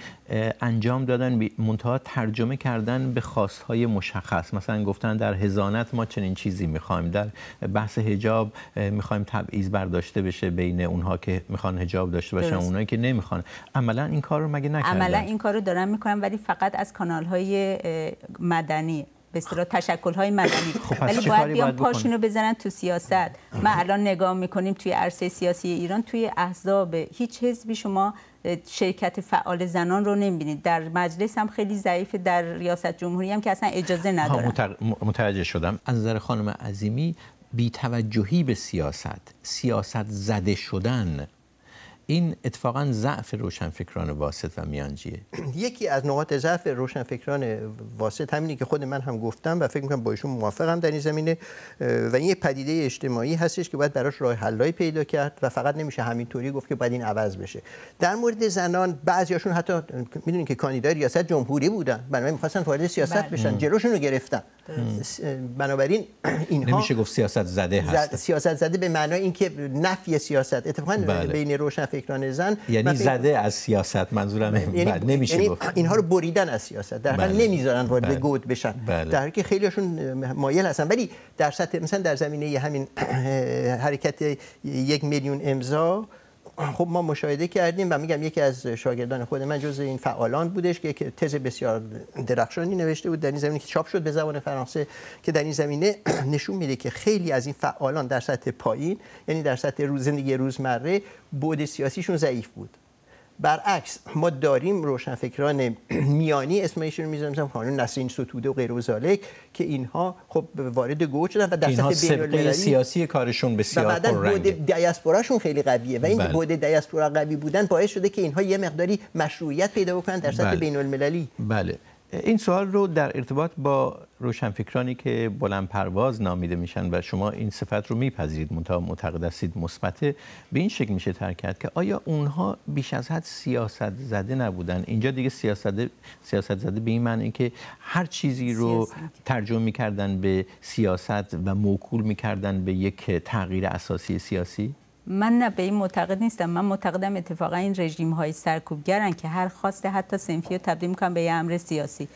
انجام دادن منتها ترجمه کردن به های مشخص مثلا گفتن در هزانت ما چنین چیزی میخوایم در بحث حجاب میخوایم تبعیض برداشته بشه بین اونها که میخوان حجاب داشته باشن اونایی که نمیخوان عملا این کار رو مگه نکردن عملا این کار رو دارن میکنن ولی فقط از کانال های مدنی به اصطلاح تشکل های مدنی خب، ولی باید بیان پاشون رو بزنن تو سیاست ما الان نگاه میکنیم توی عرصه سیاسی ایران توی احزاب هیچ حزبی شما شرکت فعال زنان رو نمیبینید در مجلس هم خیلی ضعیف در ریاست جمهوری هم که اصلا اجازه ندارن متوجه شدم از نظر خانم عظیمی توجهی به سیاست سیاست زده شدن این اتفاقا ضعف روشنفکران واسط و میانجیه یکی از نقاط ضعف روشنفکران واسط همینی که خود من هم گفتم و فکر میکنم با ایشون موافقم در این زمینه و این پدیده اجتماعی هستش که باید براش راه حلایی پیدا کرد و فقط نمیشه همینطوری گفت که باید این عوض بشه در مورد زنان بعضیاشون حتی میدونین که کاندیدای ریاست جمهوری بودن بنابراین میخواستن وارد سیاست بله. بشن جلوشون رو گرفتن بنابراین اینها نمیشه گفت سیاست زده هست سیاست زده به معنای اینکه نفی سیاست اتفاقا بله. بین فکران زن یعنی زده از سیاست منظورم بله. یعنی نمیشه یعنی اینها رو بریدن از سیاست در حال بله. نمیذارن وارد بله. گود بشن بله. در حالی که خیلیشون مایل هستن ولی در سطح مثلا در زمینه همین حرکت یک میلیون امضا خب ما مشاهده کردیم و میگم یکی از شاگردان خود من جز این فعالان بودش که تز بسیار درخشانی نوشته بود در این زمینه که چاپ شد به زبان فرانسه که در این زمینه نشون میده که خیلی از این فعالان در سطح پایین یعنی در سطح روز زندگی روزمره بود سیاسیشون ضعیف بود برعکس ما داریم روشنفکران میانی اسم ایشون میذارم مثلا خانم نسرین ستوده و غیر و زالک که اینها خب وارد گوه شدن و در سطح سیاسی کارشون بسیار و بعدن بود دیاسپوراشون خیلی قویه و این بله. بود دیاسپورا قوی بودن باعث شده که اینها یه مقداری مشروعیت پیدا بکنن در سطح بله. بین المللی بله این سوال رو در ارتباط با روشنفکرانی که بلند پرواز نامیده میشن و شما این صفت رو میپذیرید منتها معتقد هستید مثبت به این شکل میشه ترک کرد که آیا اونها بیش از حد سیاست زده نبودن اینجا دیگه سیاست سیاست زده به این معنی که هر چیزی رو ترجمه میکردن به سیاست و موکول میکردن به یک تغییر اساسی سیاسی من نه به این معتقد نیستم من معتقدم اتفاقا این رژیم های سرکوبگرن که هر خواسته حتی سنفی رو تبدیل میکنن به یه امر سیاسی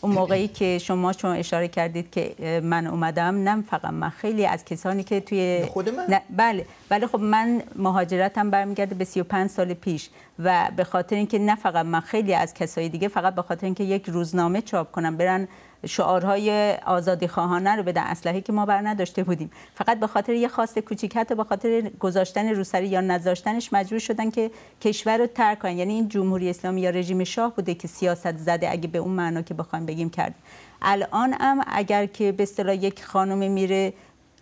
اون موقعی که شما شما اشاره کردید که من اومدم نه فقط من خیلی از کسانی که توی خود من؟ بله بله خب من مهاجرتم برمیگرده به 35 سال پیش و به خاطر اینکه نه فقط من خیلی از کسای دیگه فقط به خاطر اینکه یک روزنامه چاپ کنم برن شعارهای آزادی خواهانه رو بدن اسلحه که ما بر نداشته بودیم فقط به خاطر یه خواست کوچیکت و به خاطر گذاشتن روسری یا نذاشتنش مجبور شدن که کشور رو ترک کنن یعنی این جمهوری اسلامی یا رژیم شاه بوده که سیاست زده اگه به اون معنا که بخوایم بگیم کرد الان هم اگر که به اصطلاح یک خانم میره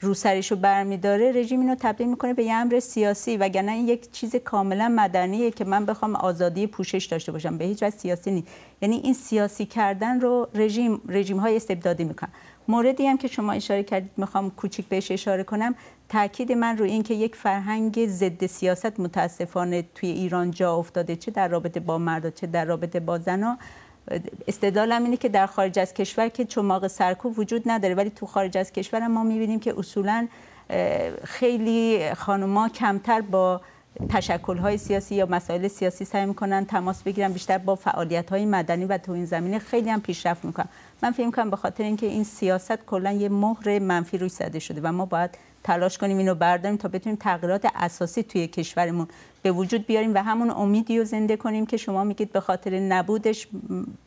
روسریشو برمیداره رژیم اینو تبدیل میکنه به یه امر سیاسی وگرنه این یک چیز کاملا مدنیه که من بخوام آزادی پوشش داشته باشم به هیچ وجه سیاسی نیست یعنی این سیاسی کردن رو رژیم رژیم های استبدادی میکنن موردی هم که شما اشاره کردید میخوام کوچیک بهش اشاره کنم تاکید من روی این که یک فرهنگ ضد سیاست متاسفانه توی ایران جا افتاده چه در رابطه با مرد چه در رابطه با زنا استدلالم اینه که در خارج از کشور که چماق سرکوب وجود نداره ولی تو خارج از کشور ما میبینیم که اصولا خیلی خانوما کمتر با های سیاسی یا مسائل سیاسی سعی میکنن تماس بگیرن بیشتر با فعالیت های مدنی و تو این زمینه خیلی هم پیشرفت میکنن من فکر می‌کنم به خاطر اینکه این سیاست کلا یه مهر منفی روی زده شده و ما باید تلاش کنیم اینو برداریم تا بتونیم تغییرات اساسی توی کشورمون به وجود بیاریم و همون امیدی رو زنده کنیم که شما میگید به خاطر نبودش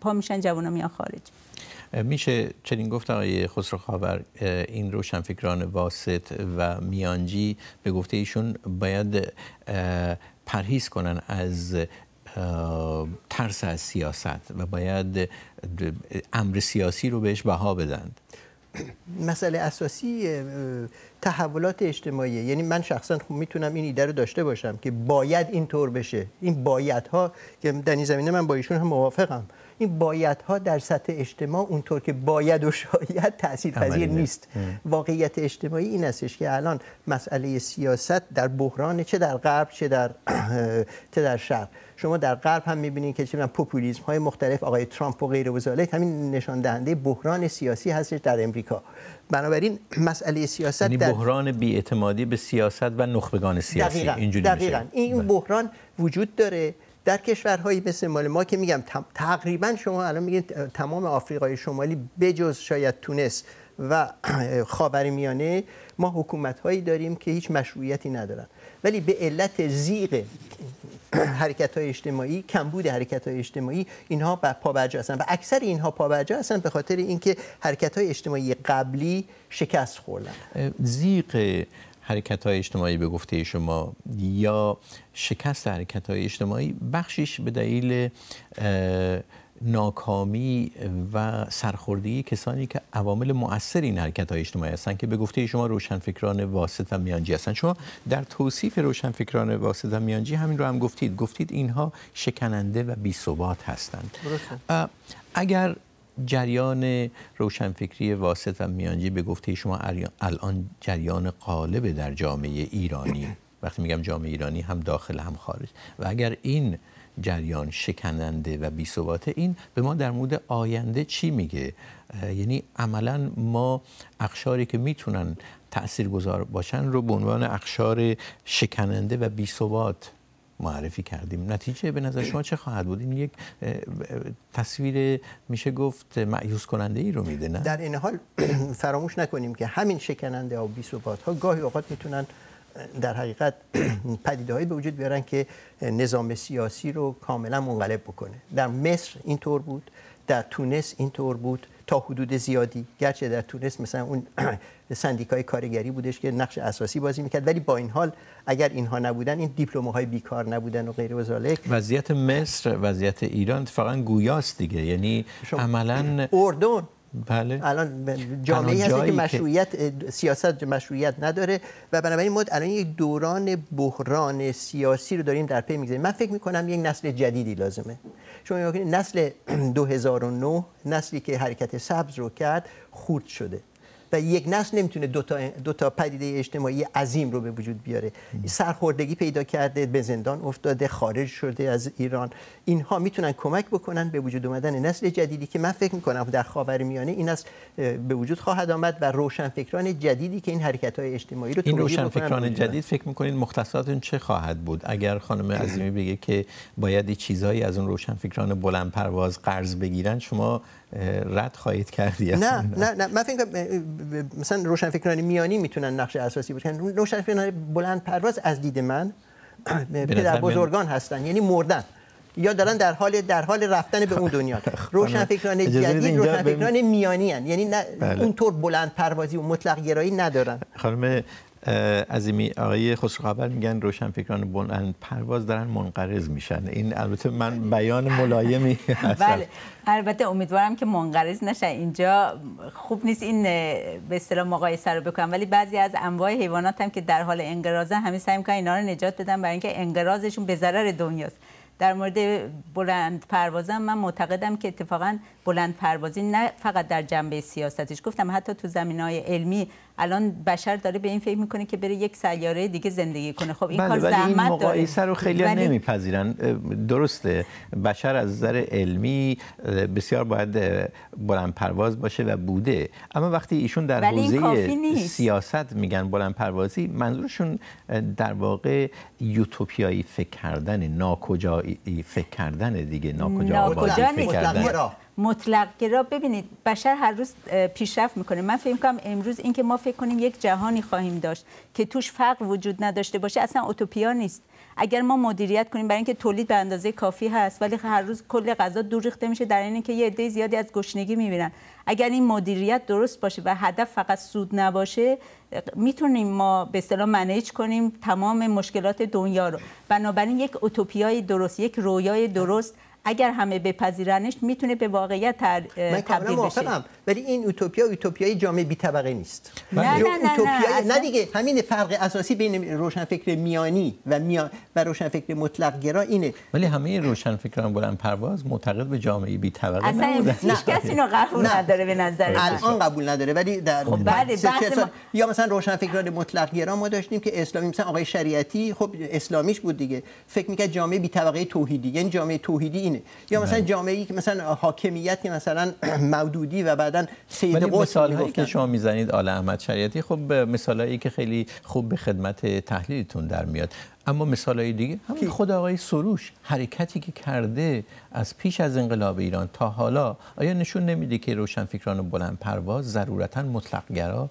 پا میشن جوانا میان خارج میشه چنین گفت آقای خسرو خاور این روشنفکران واسط و میانجی به گفته ایشون باید پرهیز کنن از ترس از سیاست و باید امر سیاسی رو بهش بها بدند مسئله اساسی تحولات اجتماعی یعنی من شخصا خب میتونم این ایده رو داشته باشم که باید این طور بشه این باید ها که در این زمینه من با ایشون هم موافقم این ها در سطح اجتماع اونطور که باید و شاید تأثیر پذیر نیست واقعیت اجتماعی این استش که الان مسئله سیاست در بحران چه در غرب چه در چه در شرق شما در غرب هم میبینید که چه پوپولیسم های مختلف آقای ترامپ و غیر وزالت همین نشان دهنده بحران سیاسی هستش در امریکا بنابراین مسئله سیاست یعنی در... بحران بیاعتمادی به سیاست و نخبگان سیاسی دقیقاً. این بله. بحران وجود داره در کشورهایی مثل مال ما که میگم تقریبا شما الان میگید تمام آفریقای شمالی بجز شاید تونس و میانه ما حکومت هایی داریم که هیچ مشروعیتی ندارن ولی به علت زیغ حرکت های اجتماعی کمبود حرکت های اجتماعی اینها پابرجا هستن و اکثر اینها پابرجا هستن به خاطر اینکه حرکت های اجتماعی قبلی شکست خوردن زیغ حرکت های اجتماعی به گفته شما یا شکست حرکت های اجتماعی بخشیش به دلیل ناکامی و سرخوردگی کسانی که عوامل مؤثر این حرکت های اجتماعی هستند که به گفته شما روشنفکران واسط و میانجی هستند شما در توصیف روشنفکران واسط و میانجی همین رو هم گفتید گفتید اینها شکننده و بی ثبات هستند اگر جریان روشنفکری واسط و میانجی به گفته شما الان جریان قالب در جامعه ایرانی وقتی میگم جامعه ایرانی هم داخل هم خارج و اگر این جریان شکننده و بی ثباته این به ما در مورد آینده چی میگه یعنی عملا ما اخشاری که میتونن تاثیرگذار باشن رو به عنوان اقشار شکننده و بی ثبات معرفی کردیم نتیجه به نظر شما چه خواهد بود این یک تصویر میشه گفت معیوس کننده ای رو میده نه در این حال فراموش نکنیم که همین شکننده و بی‌ثبات ها گاهی اوقات میتونن در حقیقت پدیده هایی به وجود بیارن که نظام سیاسی رو کاملا منقلب بکنه در مصر اینطور بود در تونس اینطور بود تا حدود زیادی گرچه در تونس مثلا اون سندیکای کارگری بودش که نقش اساسی بازی میکرد ولی با این حال اگر اینها نبودن این دیپلمه های بیکار نبودن و غیر وزالک وضعیت مصر وضعیت ایران فقط گویاست دیگه یعنی عملا اردن بله الان جامعه هست که مشروعیت سیاست مشروعیت نداره و بنابراین ما الان یک دوران بحران سیاسی رو داریم در پی میگذاریم من فکر میکنم یک نسل جدیدی لازمه شما یکی نسل 2009 نسلی که حرکت سبز رو کرد خورد شده و یک نسل نمیتونه دو تا, دو تا پدیده اجتماعی عظیم رو به وجود بیاره سرخوردگی پیدا کرده به زندان افتاده خارج شده از ایران اینها میتونن کمک بکنن به وجود اومدن نسل جدیدی که من فکر میکنم در خاورمیانه این نسل به وجود خواهد آمد و روشنفکران جدیدی که این حرکت های اجتماعی رو این روشنفکران جدید فکر میکنین مختصاتون چه خواهد بود اگر خانم عظیمی بگه که باید چیزهایی از اون روشنفکران بلند پرواز قرض بگیرن شما رد خواهید کردی نه نه نه من فکر مثلا روشنفکرانی میانی میتونن نقش اساسی باشن روشنفکران بلند پرواز از دید من پدر بزرگان هستن یعنی مردن یا دارن در حال در حال رفتن به اون خب، دنیا خب، خب. روشنفکران جدید روشنفکران میانی یعنی بله. اونطور بلند پروازی و مطلق گرایی ندارن خانم عظیمی آقای خسرو قابل میگن روشن فکران بلند پرواز دارن منقرض میشن این البته من بیان ملایمی بله، هستم بله البته امیدوارم که منقرض نشه اینجا خوب نیست این به اصطلاح مقایسه رو بکنم ولی بعضی از انواع حیوانات هم که در حال انقراضه همه سعی میکنن اینا رو نجات بدن برای اینکه انقراضشون به ضرر دنیاست در مورد بلند پروازم من معتقدم که اتفاقا بلند پروازی نه فقط در جنبه سیاستش گفتم حتی تو زمین های علمی الان بشر داره به این فکر میکنه که بره یک سیاره دیگه زندگی کنه خب این بله، کار زحمت این مقایسه رو خیلی نمیپذیرن درسته بشر از نظر علمی بسیار باید بلند پرواز باشه و بوده اما وقتی ایشون در حوزه سیاست میگن بلند پروازی منظورشون در واقع یوتوپیایی فکر کردن ناکجایی فکر کردن دیگه ناکجا مطلق گرا ببینید بشر هر روز پیشرفت میکنه من فکر میکنم امروز اینکه ما فکر کنیم یک جهانی خواهیم داشت که توش فقر وجود نداشته باشه اصلا اوتوپیا نیست اگر ما مدیریت کنیم برای اینکه تولید به اندازه کافی هست ولی هر روز کل غذا دور ریخته میشه در این که یه عده زیادی از گشنگی میبینن اگر این مدیریت درست باشه و هدف فقط سود نباشه میتونیم ما به اصطلاح منیج کنیم تمام مشکلات دنیا رو بنابراین یک اوتوپیای درست یک رویای درست اگر همه بپذیرنش میتونه به واقعیت تر... من تبدیل ولی این اوتوپیا اوتوپیای جامعه بی طبقه نیست نه نه نه, نه, نه, دیگه همین فرق اساسی بین روشنفکر میانی و میان و روشنفکر مطلق گرا اینه ولی همه روشنفکران بلند پرواز معتقد به جامعه بی طبقه اصلا هیچ کسی اینو قبول نداره به نظر خب، الان قبول نداره ولی در خب، بله یا مثلا روشنفکران مطلق گرا ما داشتیم که اسلامی مثلا آقای شریعتی خب اسلامیش بود دیگه فکر میکرد جامعه بی طبقه توحیدی یعنی جامعه توحیدی اینه یا مثلا بله. جامعه ای که مثلا حاکمیتی مثلا مودودی و بعدا سید قطب هایی که شما میزنید آل احمد شریعتی خب مثالایی که خیلی خوب به خدمت تحلیلتون در میاد اما مثال های دیگه همین خود آقای سروش حرکتی که کرده از پیش از انقلاب ایران تا حالا آیا نشون نمیده که روشنفکران بلند پرواز ضرورتا مطلق گرا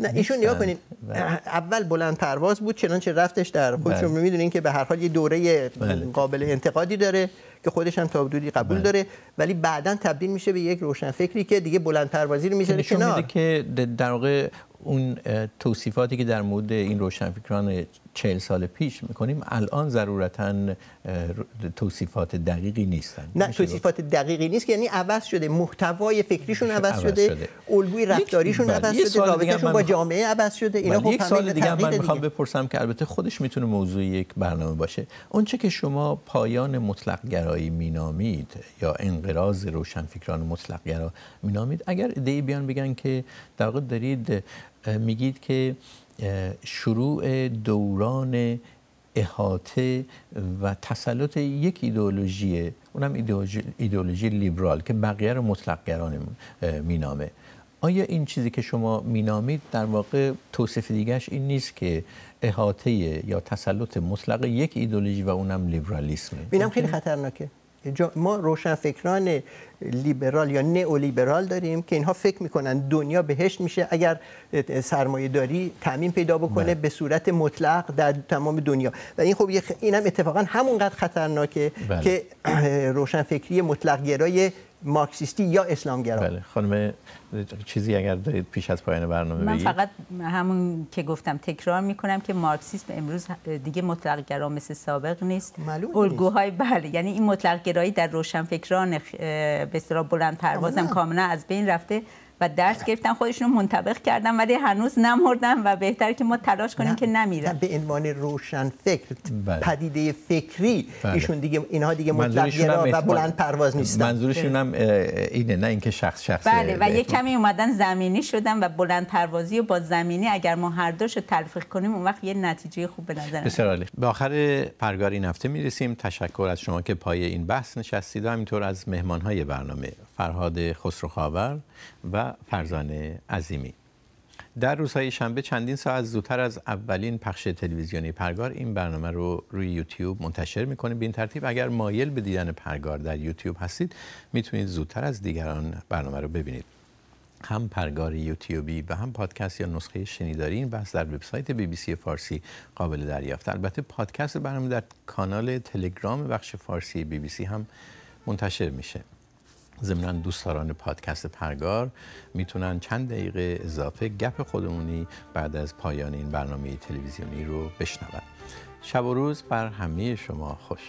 نه ایشون نگاه کنین بله. اول بلند پرواز بود چنانچه رفتش در خودشون بله. میدونین که به هر حال یه دوره بله. قابل انتقادی داره که خودش هم تا حدودی قبول داره ولی بعدا تبدیل میشه به یک روشن فکری که دیگه بلند پروازی رو میذاره کنار که در واقع اون توصیفاتی که در مورد این روشنفکران چهل سال پیش میکنیم الان ضرورتا توصیفات دقیقی نیستن نه توصیفات دقیقی نیست یعنی عوض شده محتوای فکریشون عوض, شده. شده الگوی رفتاریشون بله، عوض شده رابطهشون با جامعه عوض شده اینا بله، خب یک سال دیگه من میخوام بپرسم که البته خودش میتونه موضوع یک برنامه باشه اون چه که شما پایان مطلق گرایی مینامید یا انقراض روشنفکران مطلق گرا مینامید اگر ایده بیان بگن که در دارید میگید که شروع دوران احاطه و تسلط یک ایدئولوژی اونم ایدئولوژی, لیبرال که بقیه رو گران مینامه آیا این چیزی که شما مینامید در واقع توصیف دیگرش این نیست که احاطه یا تسلط مطلق یک ایدولوژی و اونم لیبرالیسمه اینم خیلی خطرناکه ما روشنفکران لیبرال یا نئولیبرال داریم که اینها فکر میکنن دنیا بهشت میشه اگر سرمایه داری تعمین پیدا بکنه بله. به صورت مطلق در تمام دنیا و این خب این هم اتفاقا همونقدر خطرناکه بله. که روشنفکری مطلق گرای مارکسیستی یا اسلامگرا بله خانم یعنی چیزی اگر دارید پیش از پایان برنامه من فقط همون که گفتم تکرار میکنم که مارکسیسم امروز دیگه مطلق گرا مثل سابق نیست الگوهای بله یعنی این مطلق گرایی در روشنفکران به اصطلاح بلند پروازم کاملا از بین رفته و درس گرفتن خودشون منطبق کردن ولی هنوز نمردن و بهتر که ما تلاش کنیم که نمیرن به عنوان روشن فکر بله. پدیده فکری بله. ایشون دیگه اینها دیگه مطلق و بلند پرواز نیستن منظورشون هم اینه نه اینکه شخص شخص بله و یه کمی اومدن زمینی شدن و بلند پروازی و با زمینی اگر ما هر دوشو تلفیق کنیم اون وقت یه نتیجه خوب به نظر بسیار عالی به آخر پرگار این هفته میرسیم تشکر از شما که پای این بحث نشستید و همینطور از مهمان های برنامه فرهاد خسروخاور و فرزان عظیمی در روزهای شنبه چندین ساعت زودتر از اولین پخش تلویزیونی پرگار این برنامه رو روی یوتیوب منتشر میکنه به این ترتیب اگر مایل به دیدن پرگار در یوتیوب هستید میتونید زودتر از دیگران برنامه رو ببینید هم پرگار یوتیوبی و هم پادکست یا نسخه شنیداری این بحث در وبسایت بی بی سی فارسی قابل دریافت البته پادکست برنامه در کانال تلگرام بخش فارسی بی بی سی هم منتشر میشه ضمنا دوستداران پادکست پرگار میتونن چند دقیقه اضافه گپ خودمونی بعد از پایان این برنامه تلویزیونی رو بشنوند شب و روز بر همه شما خوش